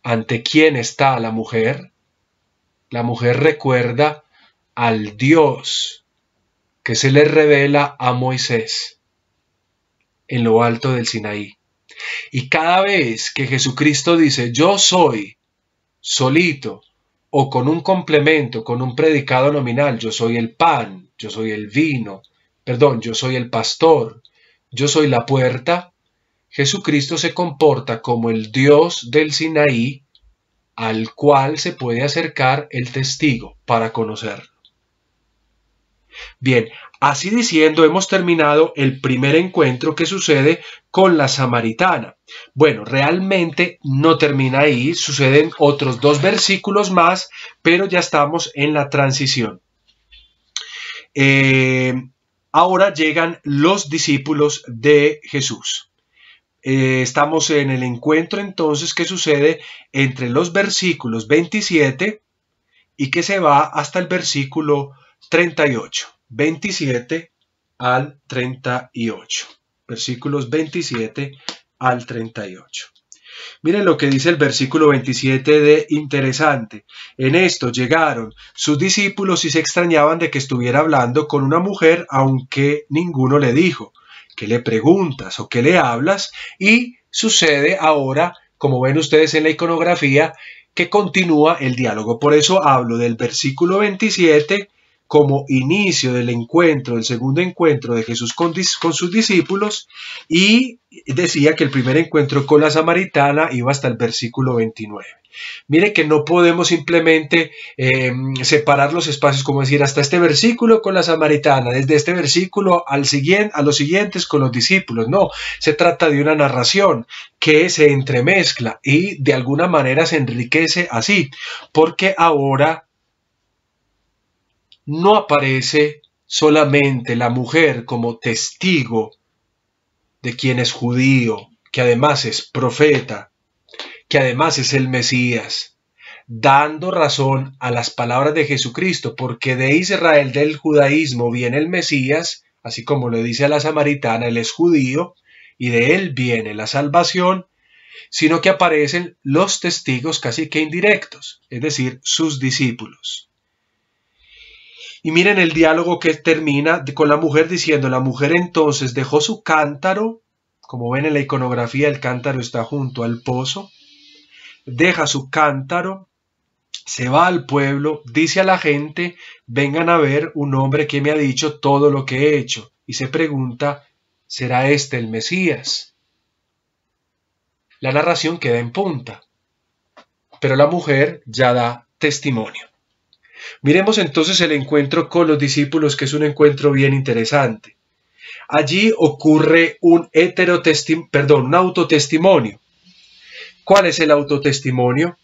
¿Ante quién está la mujer? La mujer recuerda al Dios que se le revela a Moisés en lo alto del Sinaí. Y cada vez que Jesucristo dice, yo soy, solito o con un complemento, con un predicado nominal, yo soy el pan, yo soy el vino, perdón, yo soy el pastor, yo soy la puerta, Jesucristo se comporta como el Dios del Sinaí al cual se puede acercar el testigo para conocerlo. Bien, Así diciendo, hemos terminado el primer encuentro que sucede con la samaritana. Bueno, realmente no termina ahí, suceden otros dos versículos más, pero ya estamos en la transición. Eh, ahora llegan los discípulos de Jesús. Eh, estamos en el encuentro entonces que sucede entre los versículos 27 y que se va hasta el versículo 38. 27 al 38. Versículos 27 al 38. Miren lo que dice el versículo 27 de interesante. En esto llegaron sus discípulos y se extrañaban de que estuviera hablando con una mujer, aunque ninguno le dijo, que le preguntas o que le hablas? Y sucede ahora, como ven ustedes en la iconografía, que continúa el diálogo. Por eso hablo del versículo 27 como inicio del encuentro, del segundo encuentro de Jesús con, sus discípulos y decía que el primer encuentro con la samaritana iba hasta el versículo 29. Mire que no podemos simplemente em, separar los espacios, como decir, hasta este versículo con la samaritana, desde este versículo al siguiente, a los siguientes con los discípulos. No, se trata de una narración que se entremezcla y de alguna manera se enriquece así, porque ahora no aparece solamente la mujer como testigo de quien es judío, que además es profeta, que además es el Mesías, dando razón a las palabras de Jesucristo, porque de Israel, del judaísmo, viene el Mesías, así como le dice a la samaritana, él es judío, y de él viene la salvación, sino que aparecen los testigos casi que indirectos, es decir, sus discípulos. Y miren el diálogo que termina con la mujer diciendo, la mujer entonces dejó su cántaro, como ven en la iconografía el cántaro está junto al pozo, deja su cántaro, se va al pueblo, dice a la gente, vengan a ver un hombre que me ha dicho todo lo que he hecho, y se pregunta, ¿será este el Mesías? La narración queda en punta, pero la mujer ya da testimonio. Miremos entonces el encuentro con los discípulos, que es un encuentro bien interesante. Allí ocurre un, perdón, un autotestimonio. ¿Cuál es el autotestimonio?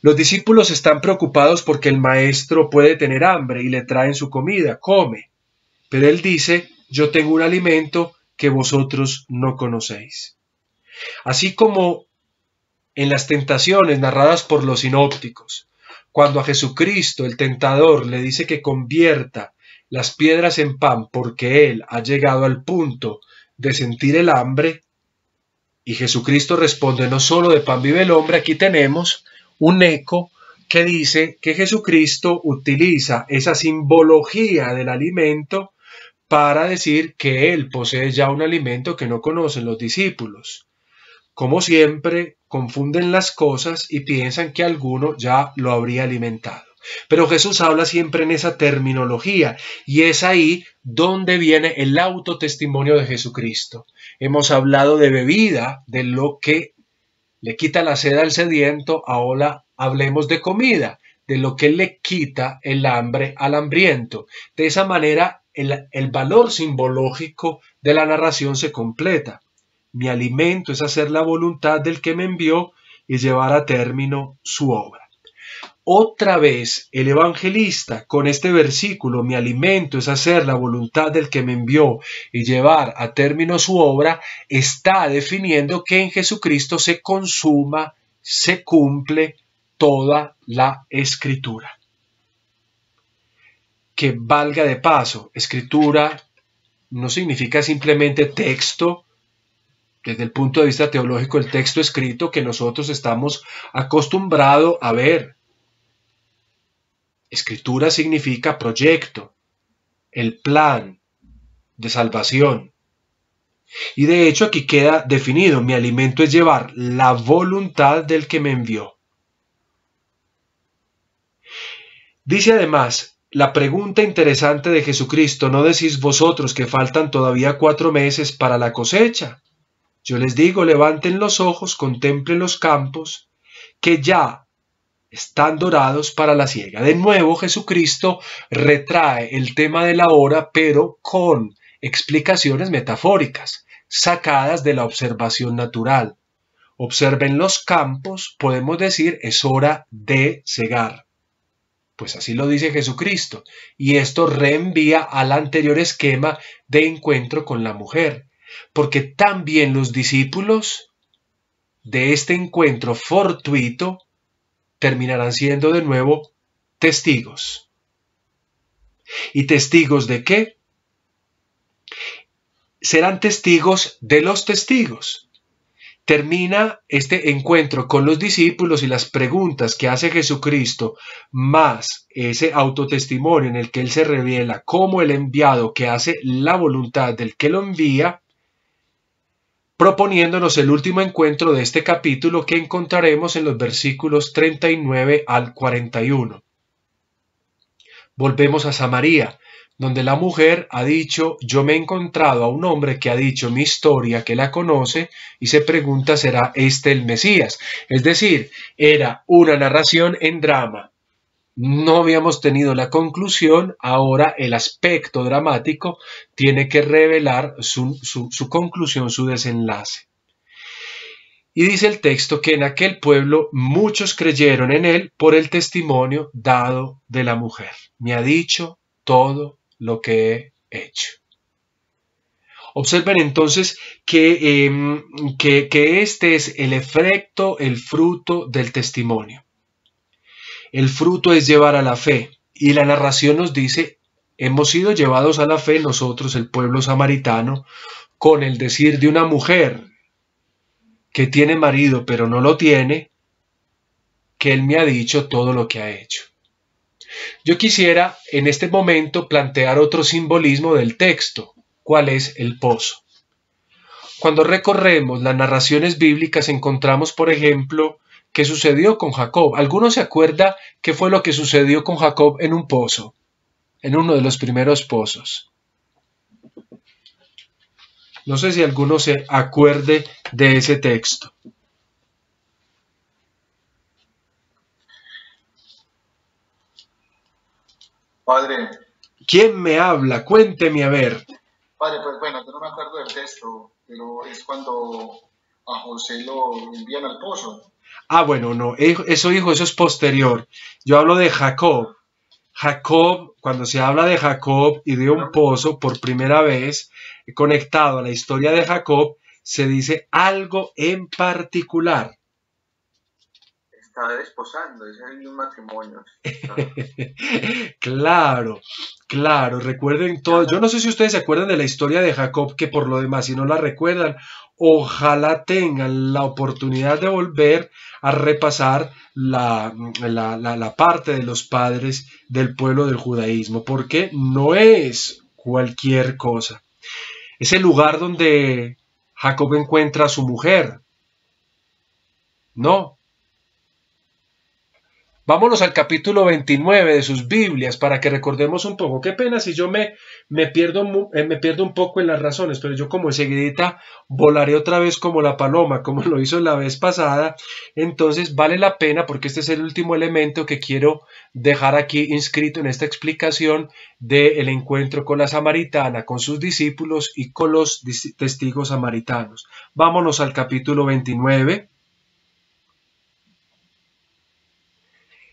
Los discípulos están preocupados porque el maestro puede tener hambre y le traen su comida, come. Pero él dice, yo tengo un alimento que vosotros no conocéis. Así como en las tentaciones narradas por los sinópticos, cuando a Jesucristo el tentador le dice que convierta las piedras en pan porque él ha llegado al punto de sentir el hambre, y Jesucristo responde, no solo de pan vive el hombre, aquí tenemos un eco que dice que Jesucristo utiliza esa simbología del alimento para decir que él posee ya un alimento que no conocen los discípulos. Como siempre, confunden las cosas y piensan que alguno ya lo habría alimentado. Pero Jesús habla siempre en esa terminología y es ahí donde viene el autotestimonio de Jesucristo. Hemos hablado de bebida, de lo que le quita la seda al sediento, ahora hablemos de comida, de lo que le quita el hambre al hambriento. De esa manera el, el valor simbológico de la narración se completa. Mi alimento es hacer la voluntad del que me envió y llevar a término su obra. Otra vez el evangelista con este versículo, mi alimento es hacer la voluntad del que me envió y llevar a término su obra, está definiendo que en Jesucristo se consuma, se cumple toda la escritura. Que valga de paso, escritura no significa simplemente texto, desde el punto de vista teológico, el texto escrito que nosotros estamos acostumbrados a ver. Escritura significa proyecto, el plan de salvación. Y de hecho aquí queda definido, mi alimento es llevar la voluntad del que me envió. Dice además, la pregunta interesante de Jesucristo, ¿no decís vosotros que faltan todavía cuatro meses para la cosecha? Yo les digo, levanten los ojos, contemplen los campos, que ya están dorados para la ciega. De nuevo, Jesucristo retrae el tema de la hora, pero con explicaciones metafóricas, sacadas de la observación natural. Observen los campos, podemos decir, es hora de cegar. Pues así lo dice Jesucristo, y esto reenvía al anterior esquema de encuentro con la mujer porque también los discípulos de este encuentro fortuito terminarán siendo de nuevo testigos. ¿Y testigos de qué? Serán testigos de los testigos. Termina este encuentro con los discípulos y las preguntas que hace Jesucristo, más ese autotestimonio en el que Él se revela como el enviado que hace la voluntad del que lo envía, proponiéndonos el último encuentro de este capítulo que encontraremos en los versículos 39 al 41. Volvemos a Samaria, donde la mujer ha dicho, yo me he encontrado a un hombre que ha dicho mi historia, que la conoce, y se pregunta, ¿será este el Mesías? Es decir, era una narración en drama, no habíamos tenido la conclusión, ahora el aspecto dramático tiene que revelar su, conclusión, su desenlace. Y dice el texto que en aquel pueblo muchos creyeron en él por el testimonio dado de la mujer. Me ha dicho todo lo que he hecho. Observen entonces que em, este es el efecto, el fruto del testimonio. El fruto es llevar a la fe. Y la narración nos dice, hemos sido llevados a la fe nosotros, el pueblo samaritano, con el decir de una mujer que tiene marido pero no lo tiene, que él me ha dicho todo lo que ha hecho. Yo quisiera en este momento plantear otro simbolismo del texto, cuál es el pozo. Cuando recorremos las narraciones bíblicas encontramos, por ejemplo, ¿Qué sucedió con Jacob. ¿Alguno se acuerda qué fue lo que sucedió con Jacob en un pozo, en uno de los primeros pozos. No sé si alguno se acuerde de ese texto. Padre. ¿Quién me habla? Cuénteme a ver. Padre, pues bueno, yo no me acuerdo del texto, pero es cuando a José lo envían al pozo. Ah, bueno, no, eso hijo, eso es posterior. Yo hablo de Jacob. Jacob, cuando se habla de Jacob y de un pozo por primera vez, eh, conectado a la historia de Jacob, se dice algo en particular. Estaba desposando, es un matrimonio. claro, claro, recuerden todo. Yo no sé si ustedes se acuerdan de la historia de Jacob, que por lo demás, si no la recuerdan, ojalá tengan la oportunidad de volver a repasar la, parte de los padres del pueblo del judaísmo, porque no es cualquier cosa. Es el lugar donde Jacob encuentra a su mujer. No, Vámonos al capítulo 29 de sus Biblias para que recordemos un poco. Qué pena si yo me, me, pierdo, eh, me pierdo un poco en las razones, pero yo como enseguidita volaré otra vez como la paloma, como lo hizo la vez pasada. Entonces vale la pena porque este es el último elemento que quiero dejar aquí inscrito en esta explicación del encuentro con la samaritana, con sus discípulos y con los testigos samaritanos. Vámonos al capítulo 29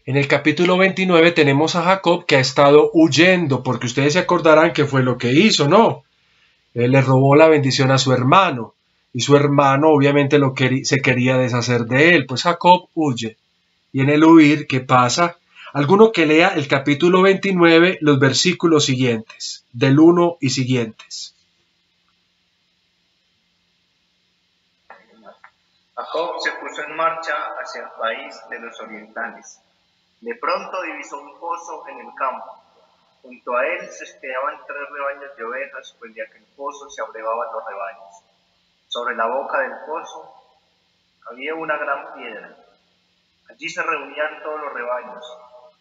En el capítulo 29 tenemos a Jacob que ha estado huyendo, porque ustedes se acordarán que fue lo que hizo, ¿no? Él le robó la bendición a su hermano, y su hermano obviamente lo se quería deshacer de él, pues Jacob huye. Y en el huir, ¿qué pasa? Alguno que lea el capítulo 29, los versículos siguientes, del 1 y siguientes. Jacob se puso en marcha hacia el país de los orientales de pronto divisó un pozo en el campo. Junto a él se esperaban tres rebaños de ovejas, pues de aquel pozo se abrevaban los rebaños. Sobre la boca del pozo había una gran piedra. Allí se reunían todos los rebaños.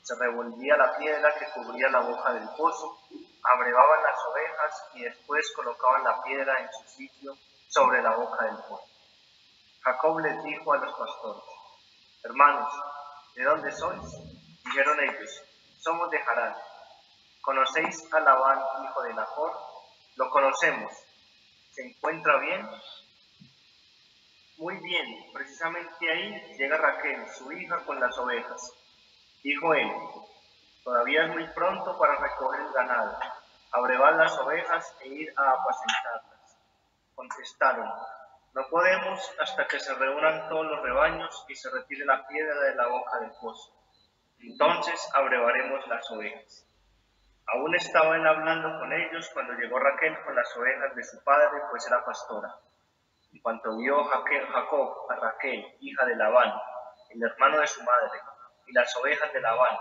Se revolvía la piedra que cubría la boca del pozo, abrevaban las ovejas y después colocaban la piedra en su sitio sobre la boca del pozo. Jacob les dijo a los pastores, hermanos, ¿de dónde sois? Dijeron ellos, somos de Harán. ¿Conocéis a Labán, hijo de Nahor? Lo conocemos. ¿Se encuentra bien? Muy bien, precisamente ahí llega Raquel, su hija, con las ovejas. Dijo él, todavía es muy pronto para recoger el ganado. abrevar las ovejas e ir a apacentarlas. Contestaron, no podemos hasta que se reúnan todos los rebaños y se retire la piedra de la boca del pozo. Entonces abrevaremos las ovejas. Aún estaba él hablando con ellos cuando llegó Raquel con las ovejas de su padre, pues era pastora. Y cuando vio Jacob a Raquel, hija de Labán, el hermano de su madre, y las ovejas de Labán,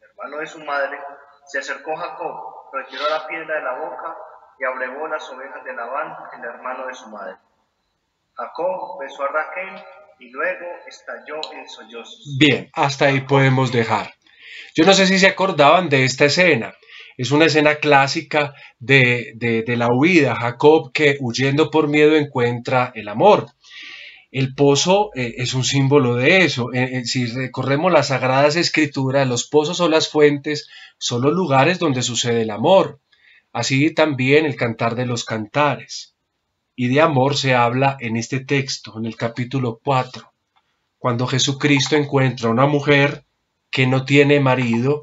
el hermano de su madre, se acercó Jacob, retiró la piedra de la boca y abrevó las ovejas de Labán, el hermano de su madre. Jacob besó a Raquel y luego estalló en sollozos. Bien, hasta ahí podemos dejar. Yo no sé si se acordaban de esta escena. Es una escena clásica de, la huida. Jacob que huyendo por miedo encuentra el amor. El pozo eh, es un símbolo de eso. Eh, eh, si recorremos las sagradas escrituras, los pozos o las fuentes, son los lugares donde sucede el amor. Así también el cantar de los cantares y de amor se habla en este texto, en el capítulo 4, cuando Jesucristo encuentra a una mujer que no tiene marido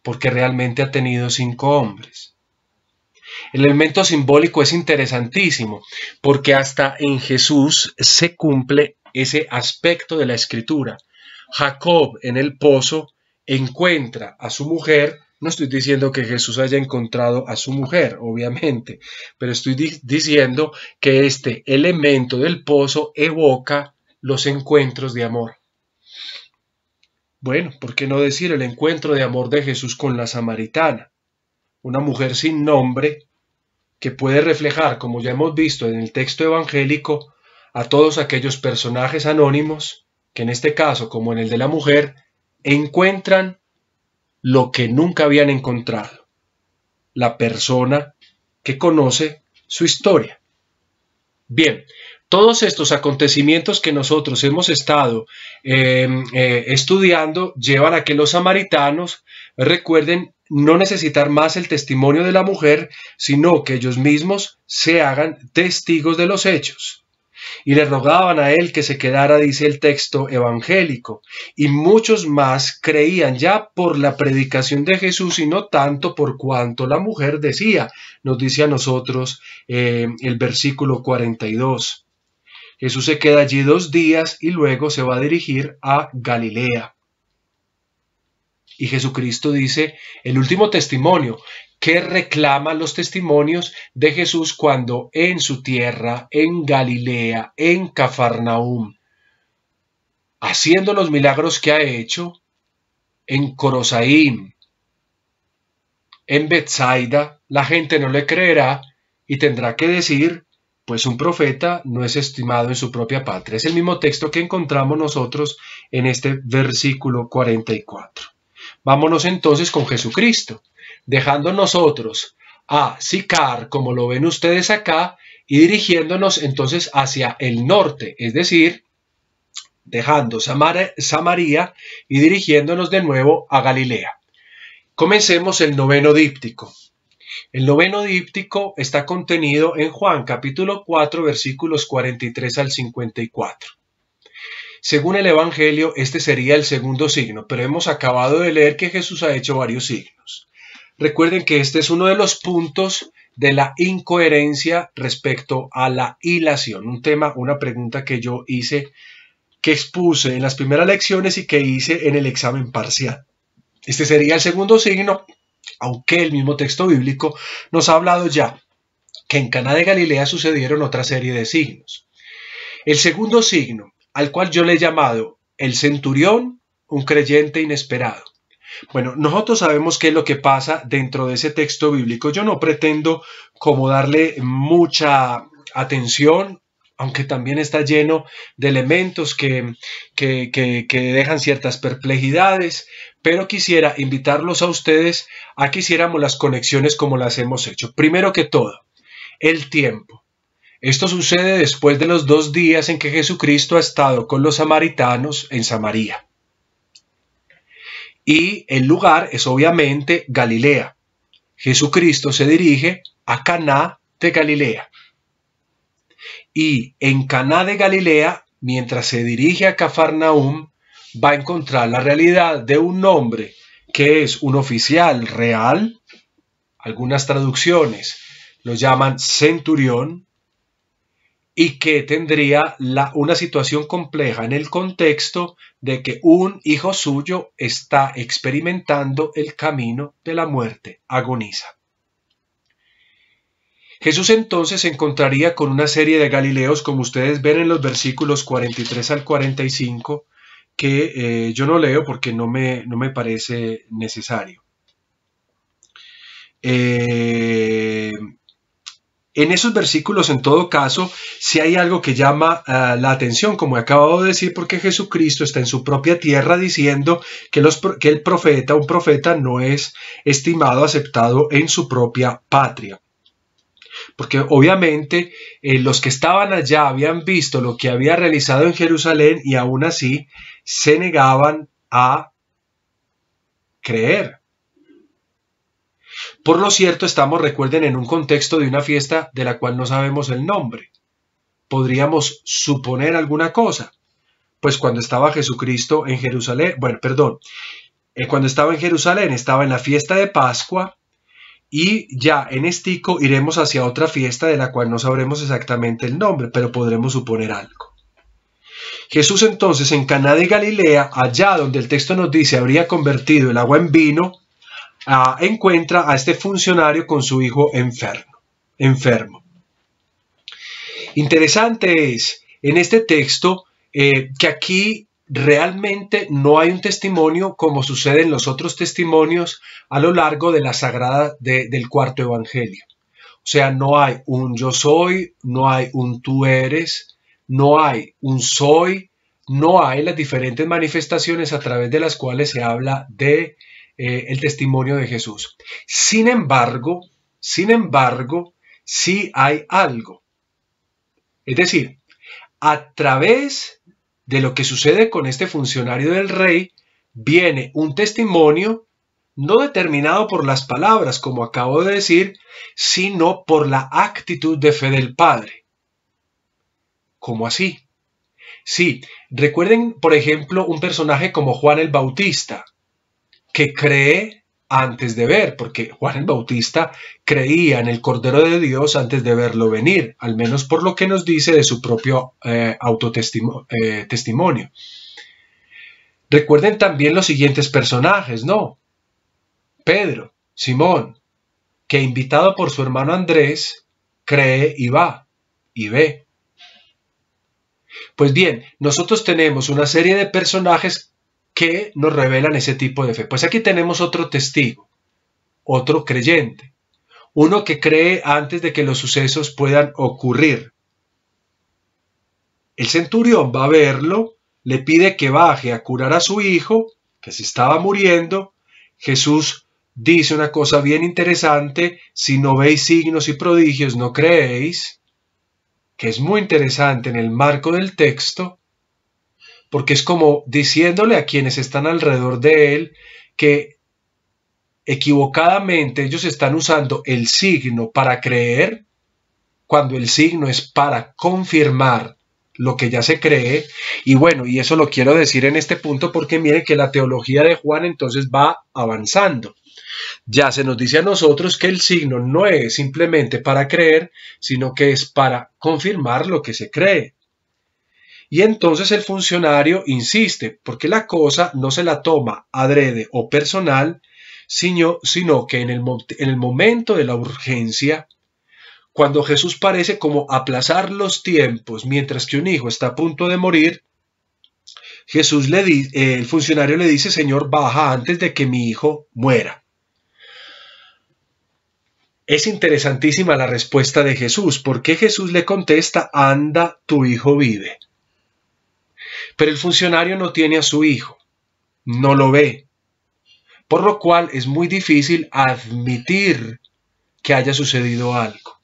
porque realmente ha tenido cinco hombres. El elemento simbólico es interesantísimo porque hasta en Jesús se cumple ese aspecto de la escritura. Jacob en el pozo encuentra a su mujer no estoy diciendo que Jesús haya encontrado a su mujer, obviamente, pero estoy diciendo que este elemento del pozo evoca los encuentros de amor. Bueno, ¿por qué no decir el encuentro de amor de Jesús con la samaritana? Una mujer sin nombre que puede reflejar, como ya hemos visto en el texto evangélico, a todos aquellos personajes anónimos que en este caso, como en el de la mujer, encuentran lo que nunca habían encontrado, la persona que conoce su historia. Bien, todos estos acontecimientos que nosotros hemos estado em, eh, estudiando llevan a que los samaritanos recuerden no necesitar más el testimonio de la mujer, sino que ellos mismos se hagan testigos de los hechos y le rogaban a él que se quedara, dice el texto evangélico, y muchos más creían ya por la predicación de Jesús y no tanto por cuanto la mujer decía, nos dice a nosotros eh, el versículo 42. Jesús se queda allí dos días y luego se va a dirigir a Galilea. Y Jesucristo dice, el último testimonio, que reclama los testimonios de Jesús cuando en su tierra, en Galilea, en Cafarnaúm, haciendo los milagros que ha hecho, en Corosaim, en Bethsaida, la gente no le creerá y tendrá que decir, pues un profeta no es estimado en su propia patria. Es el mismo texto que encontramos nosotros en este versículo 44. Vámonos entonces con Jesucristo dejando nosotros a Sicar, como lo ven ustedes acá, y dirigiéndonos entonces hacia el norte, es decir, dejando Samaria y dirigiéndonos de nuevo a Galilea. Comencemos el noveno díptico. El noveno díptico está contenido en Juan capítulo 4 versículos 43 al 54. Según el Evangelio, este sería el segundo signo, pero hemos acabado de leer que Jesús ha hecho varios signos. Recuerden que este es uno de los puntos de la incoherencia respecto a la hilación, un tema, una pregunta que yo hice, que expuse en las primeras lecciones y que hice en el examen parcial. Este sería el segundo signo, aunque el mismo texto bíblico nos ha hablado ya que en Cana de Galilea sucedieron otra serie de signos. El segundo signo, al cual yo le he llamado el centurión, un creyente inesperado. Bueno, nosotros sabemos qué es lo que pasa dentro de ese texto bíblico. Yo no pretendo como darle mucha atención, aunque también está lleno de elementos que, que, dejan ciertas perplejidades, pero quisiera invitarlos a ustedes a que hiciéramos las conexiones como las hemos hecho. Primero que todo, el tiempo. Esto sucede después de los dos días en que Jesucristo ha estado con los samaritanos en Samaria y el lugar es obviamente Galilea. Jesucristo se dirige a Caná de Galilea. Y en Caná de Galilea, mientras se dirige a Cafarnaum, va a encontrar la realidad de un hombre que es un oficial real. Algunas traducciones lo llaman centurión, y que tendría una situación compleja en el contexto de que un hijo suyo está experimentando el camino de la muerte, agoniza. Jesús entonces se encontraría con una serie de Galileos, como ustedes ven en los versículos 43 al 45, que eh, yo no leo porque no me, no me parece necesario. Eh, en esos versículos, en todo caso, si hay algo que llama eh, la atención, como he acabado de decir, porque Jesucristo está en su propia tierra diciendo que, el profeta, un profeta, no es estimado, aceptado en su propia patria porque obviamente eh, los que estaban allá habían visto lo que había realizado en Jerusalén y aún así se negaban a creer. Por lo cierto, estamos, recuerden, en un contexto de una fiesta de la cual no sabemos el nombre. Podríamos suponer alguna cosa. Pues cuando estaba Jesucristo en Jerusalén, bueno, perdón, eh, cuando estaba en Jerusalén estaba en la fiesta de Pascua y ya en Estico iremos hacia otra fiesta de la cual no sabremos exactamente el nombre, pero podremos suponer algo. Jesús entonces en Caná de Galilea, allá donde el texto nos dice habría convertido el agua en vino, encuentra a este funcionario con su hijo enfermo. enfermo. Interesante es en este texto eh, que aquí realmente no hay un testimonio como sucede en los otros testimonios a lo largo de la sagrada del cuarto evangelio. O sea, no hay un yo soy, no hay un tú eres, no hay un soy, no hay las diferentes manifestaciones a través de las cuales se habla de eh, el testimonio de Jesús. Sin embargo, sin embargo, sí hay algo. Es decir, a través de lo que sucede con este funcionario del rey, viene un testimonio no determinado por las palabras, como acabo de decir, sino por la actitud de fe del Padre. ¿Cómo así? Sí, recuerden, por ejemplo, un personaje como Juan el Bautista que cree antes de ver, porque Juan el Bautista creía en el Cordero de Dios antes de verlo venir, al menos por lo que nos dice de su propio eh, autotestimonio. Eh, Recuerden también los siguientes personajes, ¿no? Pedro, Simón, que invitado por su hermano Andrés, cree y va, y ve. Pues bien, nosotros tenemos una serie de personajes que nos revelan ese tipo de fe. Pues aquí tenemos otro testigo, otro creyente, uno que cree antes de que los sucesos puedan ocurrir. El centurión va a verlo, le pide que baje a curar a su hijo, que se estaba muriendo. Jesús dice una cosa bien interesante, si no veis signos y prodigios, no creéis, que es muy interesante en el marco del texto, porque es como diciéndole a quienes están alrededor de él que equivocadamente ellos están usando el signo para creer, cuando el signo es para confirmar lo que ya se cree. Y bueno, y eso lo quiero decir en este punto porque mire que la teología de Juan entonces va avanzando. Ya se nos dice a nosotros que el signo no es simplemente para creer, sino que es para confirmar lo que se cree. Y entonces el funcionario insiste, porque la cosa no se la toma adrede o personal, sino, que en el, momento de la urgencia, cuando Jesús parece como aplazar los tiempos mientras que un hijo está a punto de morir, Jesús le eh, el funcionario le dice, Señor, baja antes de que mi hijo muera. Es interesantísima la respuesta de Jesús, porque Jesús le contesta, anda, tu hijo vive. Pero el funcionario no tiene a su hijo, no lo ve, por lo cual es muy difícil admitir que haya sucedido algo.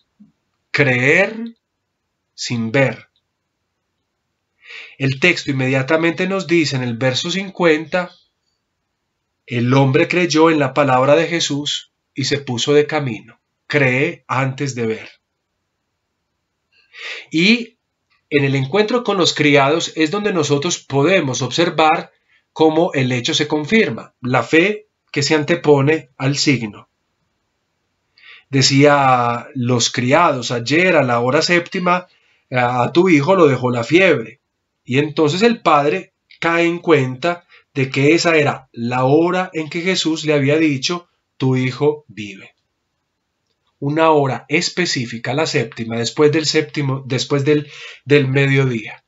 Creer sin ver. El texto inmediatamente nos dice en el verso 50, el hombre creyó en la palabra de Jesús y se puso de camino. Cree antes de ver. Y en el encuentro con los criados es donde nosotros podemos observar cómo el hecho se confirma, la fe que se antepone al signo. Decía los criados, ayer a la hora séptima a tu hijo lo dejó la fiebre. Y entonces el padre cae en cuenta de que esa era la hora en que Jesús le había dicho, tu hijo vive una hora específica, la séptima, después del séptimo, después del, mediodía.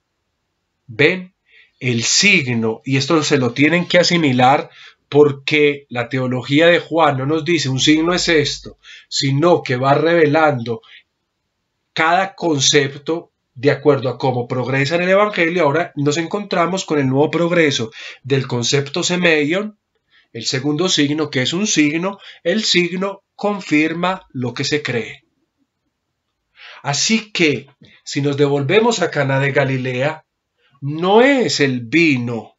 Ven el signo, y esto se lo tienen que asimilar porque la teología de Juan no nos dice un signo es esto, sino que va revelando cada concepto de acuerdo a cómo progresa en el Evangelio. Ahora nos encontramos con el nuevo progreso del concepto semeion, el segundo signo, que es un signo, el signo confirma lo que se cree. Así que, si nos devolvemos a Cana de Galilea, no es el vino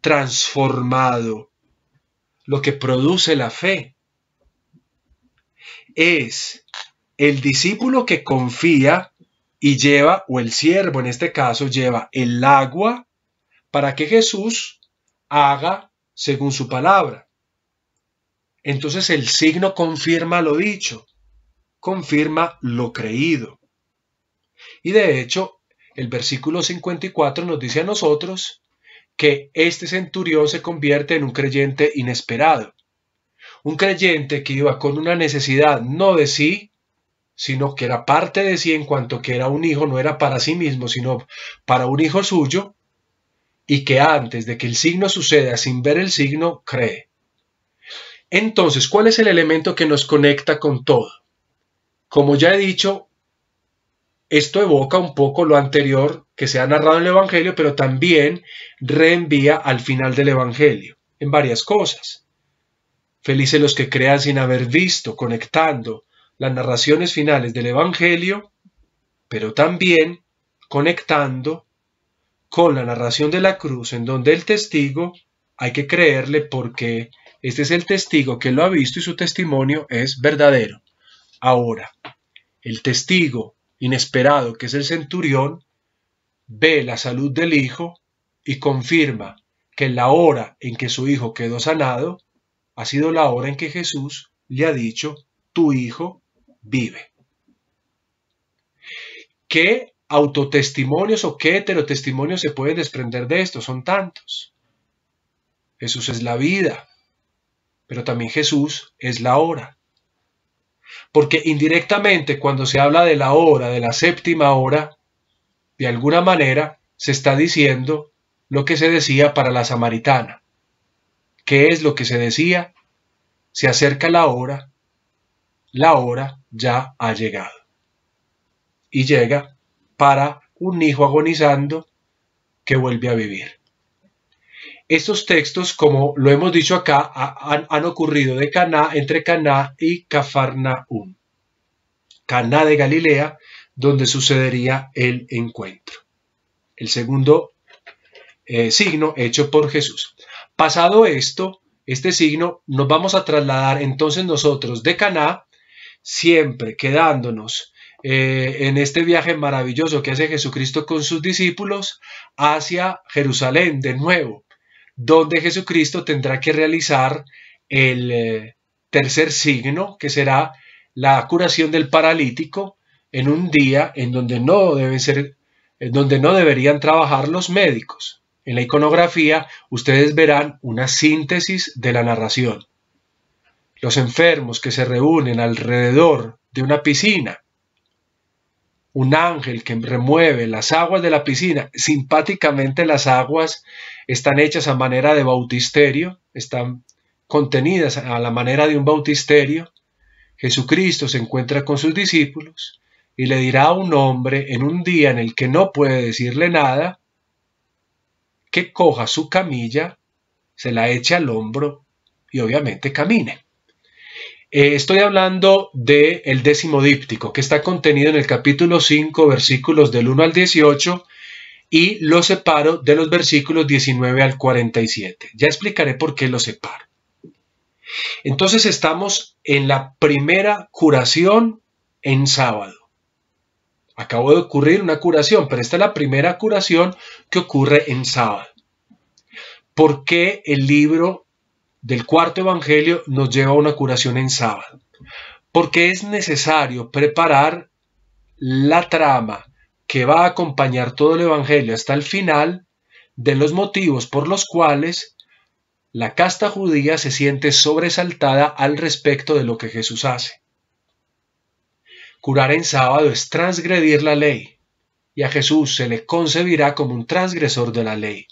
transformado lo que produce la fe. Es el discípulo que confía y lleva, o el siervo en este caso, lleva el agua para que Jesús haga según su palabra. Entonces el signo confirma lo dicho, confirma lo creído. Y de hecho, el versículo 54 nos dice a nosotros que este centurión se convierte en un creyente inesperado, un creyente que iba con una necesidad no de sí, sino que era parte de sí en cuanto que era un hijo, no era para sí mismo, sino para un hijo suyo, y que antes de que el signo suceda sin ver el signo, cree. Entonces, ¿cuál es el elemento que nos conecta con todo? Como ya he dicho, esto evoca un poco lo anterior que se ha narrado en el Evangelio, pero también reenvía al final del Evangelio, en varias cosas. Felices los que crean sin haber visto, conectando las narraciones finales del Evangelio, pero también conectando con la narración de la cruz, en donde el testigo hay que creerle porque este es el testigo que lo ha visto y su testimonio es verdadero. Ahora, el testigo inesperado, que es el centurión, ve la salud del hijo y confirma que la hora en que su hijo quedó sanado ha sido la hora en que Jesús le ha dicho, tu hijo vive. ¿Qué autotestimonios o qué heterotestimonios se puede desprender de esto, son tantos. Jesús es la vida, pero también Jesús es la hora. Porque indirectamente cuando se habla de la hora, de la séptima hora, de alguna manera se está diciendo lo que se decía para la samaritana. ¿Qué es lo que se decía? Se acerca la hora, la hora ya ha llegado. Y llega para un hijo agonizando que vuelve a vivir. Estos textos, como lo hemos dicho acá, han, ocurrido de Caná, entre Caná y Cafarnaúm. Caná de Galilea, donde sucedería el encuentro. El segundo eh, signo hecho por Jesús. Pasado esto, este signo, nos vamos a trasladar entonces nosotros de Caná, siempre quedándonos eh, en este viaje maravilloso que hace Jesucristo con sus discípulos hacia Jerusalén de nuevo, donde Jesucristo tendrá que realizar el eh, tercer signo, que será la curación del paralítico en un día en donde no deben ser en donde no deberían trabajar los médicos. En la iconografía ustedes verán una síntesis de la narración. Los enfermos que se reúnen alrededor de una piscina un ángel que remueve las aguas de la piscina. Simpáticamente las aguas están hechas a manera de bautisterio, están contenidas a la manera de un bautisterio. Jesucristo se encuentra con sus discípulos y le dirá a un hombre en un día en el que no puede decirle nada, que coja su camilla, se la eche al hombro y obviamente camine. Eh, estoy hablando del el décimo díptico, que está contenido en el capítulo 5, versículos del 1 al 18, y lo separo de los versículos 19 al 47. Ya explicaré por qué lo separo. Entonces estamos en la primera curación en sábado. Acabo de ocurrir una curación, pero esta es la primera curación que ocurre en sábado. ¿Por qué el libro del cuarto Evangelio nos lleva a una curación en sábado, porque es necesario preparar la trama que va a acompañar todo el Evangelio hasta el final de los motivos por los cuales la casta judía se siente sobresaltada al respecto de lo que Jesús hace. Curar en sábado es transgredir la ley, y a Jesús se le concebirá como un transgresor de la ley.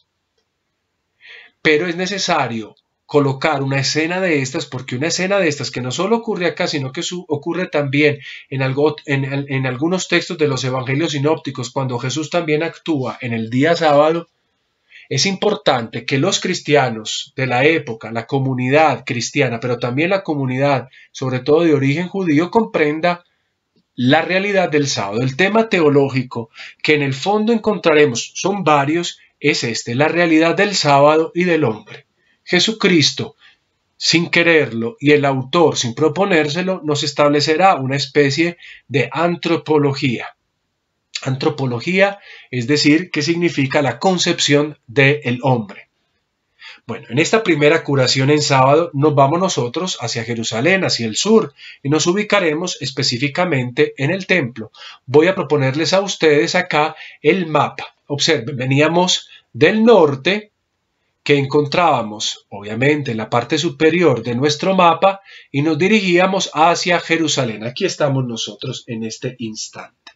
Pero es necesario colocar una escena de estas, porque una escena de estas que no solo ocurre acá, sino que ocurre también en, en algunos textos de los evangelios sinópticos, cuando Jesús también actúa en el día sábado, es importante que los cristianos de la época, la comunidad cristiana, pero también la comunidad, sobre todo de origen judío, comprenda la realidad del sábado. El tema teológico que en el fondo encontraremos, son varios, es este, la realidad del sábado y del hombre. Jesucristo, sin quererlo, y el autor, sin proponérselo, nos establecerá una especie de antropología. Antropología, es decir, que significa la concepción del hombre. Bueno, en esta primera curación en sábado nos vamos nosotros hacia Jerusalén, hacia el sur, y nos ubicaremos específicamente en el templo. Voy a proponerles a ustedes acá el mapa. Observen, veníamos del norte, que encontrábamos, obviamente, en la parte superior de nuestro mapa y nos dirigíamos hacia Jerusalén. Aquí estamos nosotros en este instante.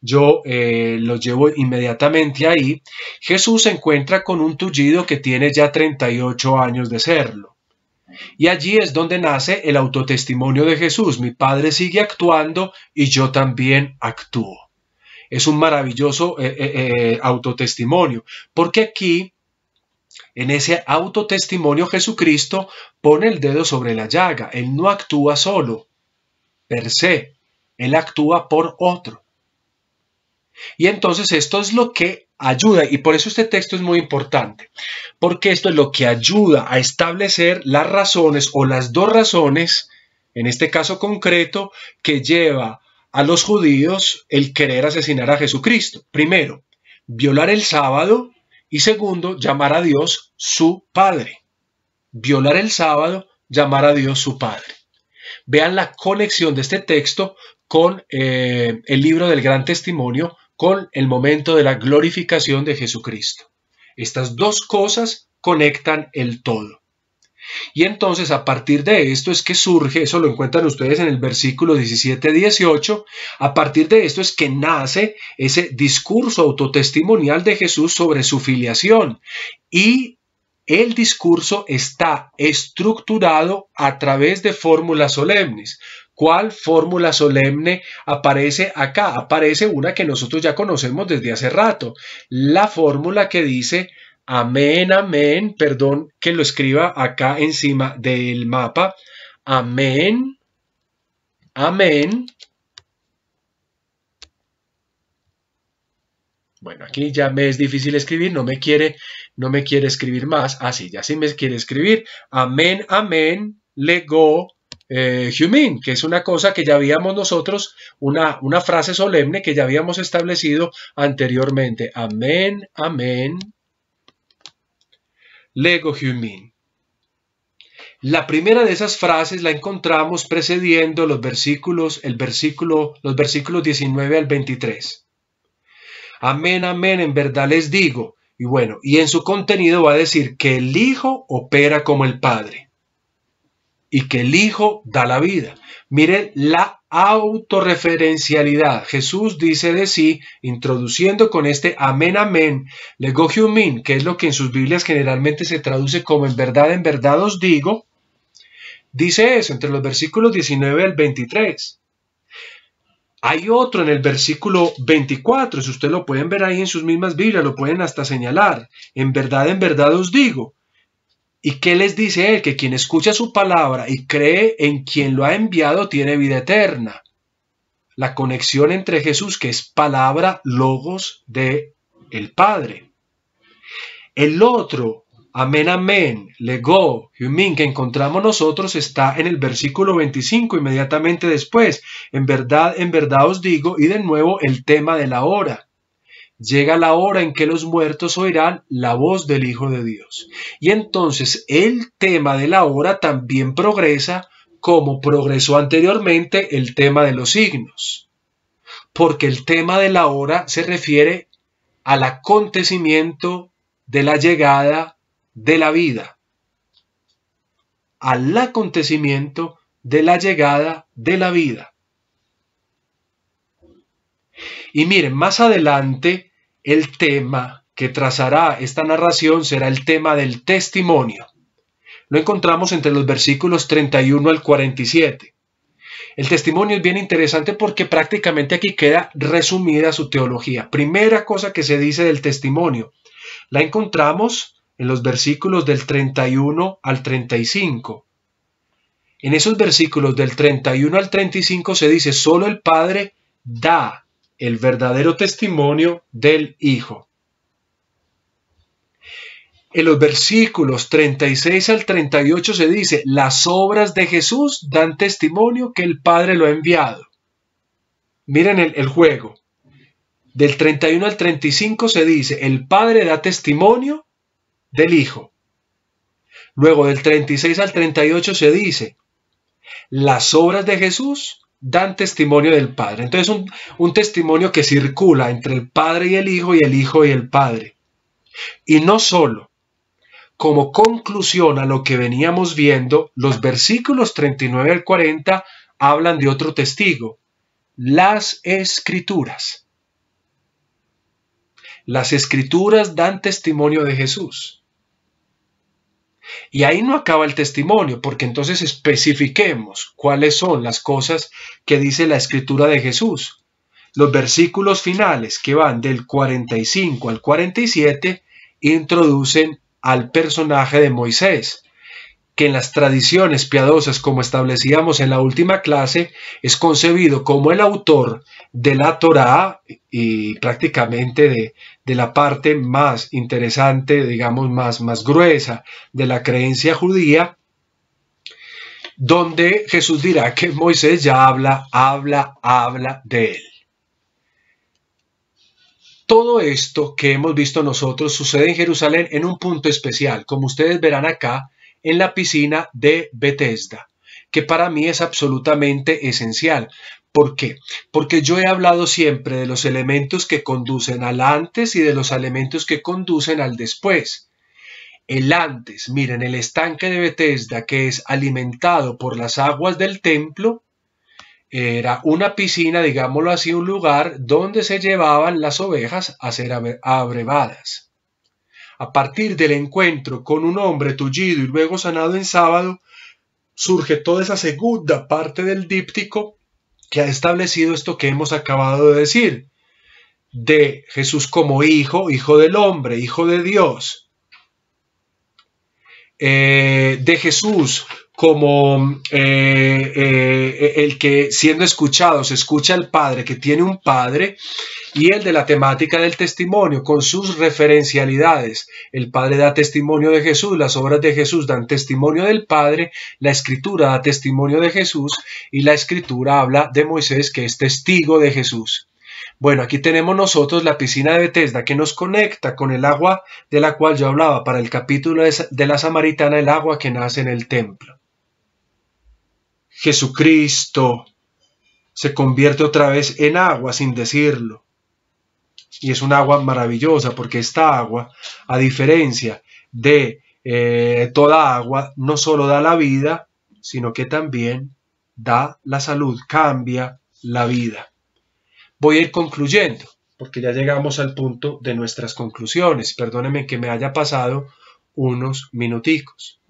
Yo eh, lo llevo inmediatamente ahí. Jesús se encuentra con un tullido que tiene ya 38 años de serlo. Y allí es donde nace el autotestimonio de Jesús. Mi Padre sigue actuando y yo también actúo. Es un maravilloso eh, eh, autotestimonio, porque aquí en ese autotestimonio Jesucristo pone el dedo sobre la llaga. Él no actúa solo, per se. Él actúa por otro. Y entonces esto es lo que ayuda, y por eso este texto es muy importante, porque esto es lo que ayuda a establecer las razones o las dos razones, en este caso concreto, que lleva a los judíos el querer asesinar a Jesucristo. Primero, violar el sábado y segundo, llamar a Dios su Padre. Violar el sábado, llamar a Dios su Padre. Vean la conexión de este texto con eh, el libro del Gran Testimonio, con el momento de la glorificación de Jesucristo. Estas dos cosas conectan el todo. Y entonces a partir de esto es que surge, eso lo encuentran ustedes en el versículo 17-18, a partir de esto es que nace ese discurso autotestimonial de Jesús sobre su filiación. Y el discurso está estructurado a través de fórmulas solemnes. ¿Cuál fórmula solemne aparece acá? Aparece una que nosotros ya conocemos desde hace rato, la fórmula que dice Amén, amén. Perdón que lo escriba acá encima del mapa. Amén. Amén. Bueno, aquí ya me es difícil escribir, no me quiere, no me quiere escribir más. Así, ah, ya sí me quiere escribir. Amén, amén, lego eh, que es una cosa que ya habíamos nosotros, una, una frase solemne que ya habíamos establecido anteriormente. Amén, amén, Lego La primera de esas frases la encontramos precediendo los versículos, el versículo, los versículos 19 al 23. Amén, amén, en verdad les digo. Y bueno, y en su contenido va a decir que el Hijo opera como el Padre y que el Hijo da la vida. Miren la autorreferencialidad. Jesús dice de sí, introduciendo con este amén, amén, lego humin, que es lo que en sus Biblias generalmente se traduce como en verdad, en verdad os digo, dice eso entre los versículos 19 al 23. Hay otro en el versículo 24, si ustedes lo pueden ver ahí en sus mismas Biblias, lo pueden hasta señalar. En verdad, en verdad os digo, ¿Y qué les dice él? Que quien escucha su palabra y cree en quien lo ha enviado tiene vida eterna. La conexión entre Jesús, que es palabra, logos de el Padre. El otro, amén, amén, legó, humín, que encontramos nosotros, está en el versículo 25, inmediatamente después. En verdad, en verdad os digo, y de nuevo el tema de la hora llega la hora en que los muertos oirán la voz del Hijo de Dios. Y entonces el tema de la hora también progresa como progresó anteriormente el tema de los signos, porque el tema de la hora se refiere al acontecimiento de la llegada de la vida, al acontecimiento de la llegada de la vida. Y miren, más adelante el tema que trazará esta narración será el tema del testimonio. Lo encontramos entre los versículos 31 al 47. El testimonio es bien interesante porque prácticamente aquí queda resumida su teología. Primera cosa que se dice del testimonio, la encontramos en los versículos del 31 al 35. En esos versículos del 31 al 35 se dice, solo el Padre da el verdadero testimonio del Hijo. En los versículos 36 al 38 se dice, las obras de Jesús dan testimonio que el Padre lo ha enviado. Miren el, juego. Del 31 al 35 se dice, el Padre da testimonio del Hijo. Luego del 36 al 38 se dice, las obras de Jesús dan testimonio del Padre. Entonces un, un testimonio que circula entre el Padre y el Hijo y el Hijo y el Padre. Y no solo, como conclusión a lo que veníamos viendo, los versículos 39 al 40 hablan de otro testigo, las escrituras. Las escrituras dan testimonio de Jesús. Y ahí no acaba el testimonio, porque entonces especifiquemos cuáles son las cosas que dice la escritura de Jesús. Los versículos finales que van del 45 al 47 introducen al personaje de Moisés, que en las tradiciones piadosas como establecíamos en la última clase, es concebido como el autor de la Torá y prácticamente de, la parte más interesante, digamos, más, más gruesa de la creencia judía, donde Jesús dirá que Moisés ya habla, habla, habla de él. Todo esto que hemos visto nosotros sucede en Jerusalén en un punto especial. Como ustedes verán acá, en la piscina de Bethesda, que para mí es absolutamente esencial. ¿Por qué? Porque yo he hablado siempre de los elementos que conducen al antes y de los elementos que conducen al después. El antes, miren, el estanque de Bethesda que es alimentado por las aguas del templo, era una piscina, digámoslo así, un lugar donde se llevaban las ovejas a ser abrevadas a partir del encuentro con un hombre tullido y luego sanado en sábado, surge toda esa segunda parte del díptico que ha establecido esto que hemos acabado de decir, de Jesús como hijo, hijo del hombre, hijo de Dios, eh, de Jesús como eh, eh, el que siendo escuchado se escucha el padre que tiene un padre y el de la temática del testimonio con sus referencialidades. El padre da testimonio de Jesús, las obras de Jesús dan testimonio del padre, la escritura da testimonio de Jesús y la escritura habla de Moisés que es testigo de Jesús. Bueno, aquí tenemos nosotros la piscina de Betesda, que nos conecta con el agua de la cual yo hablaba para el capítulo de la Samaritana, el agua que nace en el templo. Jesucristo se convierte otra vez en agua sin decirlo. Y es un agua maravillosa porque esta agua, a diferencia de eh, toda agua, no solo da la vida, sino que también da la salud, cambia la vida. Voy a ir concluyendo porque ya llegamos al punto de nuestras conclusiones. Perdónenme que me haya pasado unos minuticos.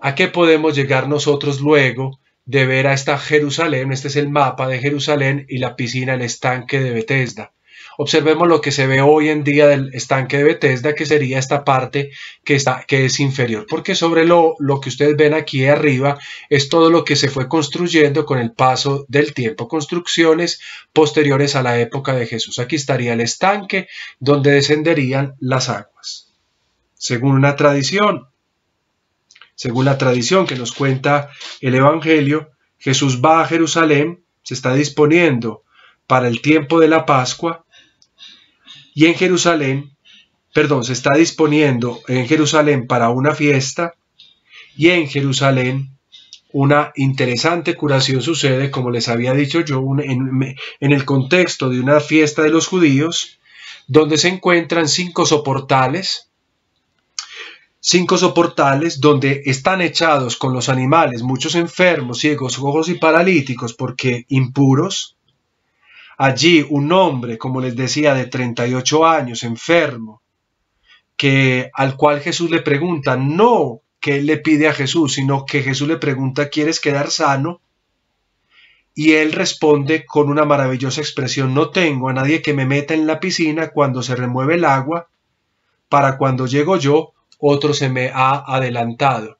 ¿A qué podemos llegar nosotros luego de ver a esta Jerusalén, este es el mapa de Jerusalén y la piscina, el estanque de Bethesda. Observemos lo que se ve hoy en día del estanque de Bethesda, que sería esta parte que, está, que es inferior, porque sobre lo, lo que ustedes ven aquí arriba es todo lo que se fue construyendo con el paso del tiempo, construcciones posteriores a la época de Jesús. Aquí estaría el estanque donde descenderían las aguas. Según una tradición, según la tradición que nos cuenta el Evangelio, Jesús va a Jerusalén, se está disponiendo para el tiempo de la Pascua, y en Jerusalén, perdón, se está disponiendo en Jerusalén para una fiesta, y en Jerusalén una interesante curación sucede, como les había dicho yo, en, el contexto de una fiesta de los judíos, donde se encuentran cinco soportales, cinco soportales donde están echados con los animales, muchos enfermos, ciegos, ojos y paralíticos, porque impuros. Allí un hombre, como les decía, de 38 años, enfermo, que al cual Jesús le pregunta, no que él le pide a Jesús, sino que Jesús le pregunta, ¿quieres quedar sano? Y él responde con una maravillosa expresión, no tengo a nadie que me meta en la piscina cuando se remueve el agua, para cuando llego yo otro se me ha adelantado.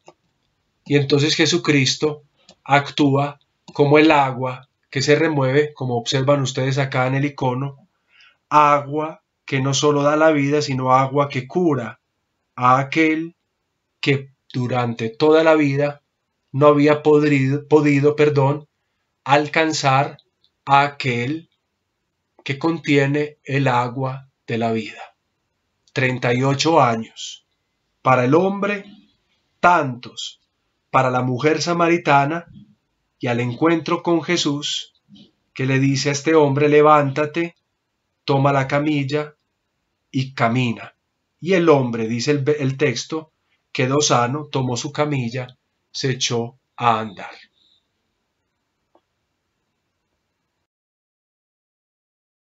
Y entonces Jesucristo actúa como el agua que se remueve, como observan ustedes acá en el icono, agua que no solo da la vida, sino agua que cura a aquel que durante toda la vida no había podido perdón, alcanzar a aquel que contiene el agua de la vida. 38 años para el hombre tantos, para la mujer samaritana y al encuentro con Jesús, que le dice a este hombre, levántate, toma la camilla y camina. Y el hombre, dice el, texto, quedó sano, tomó su camilla, se echó a andar.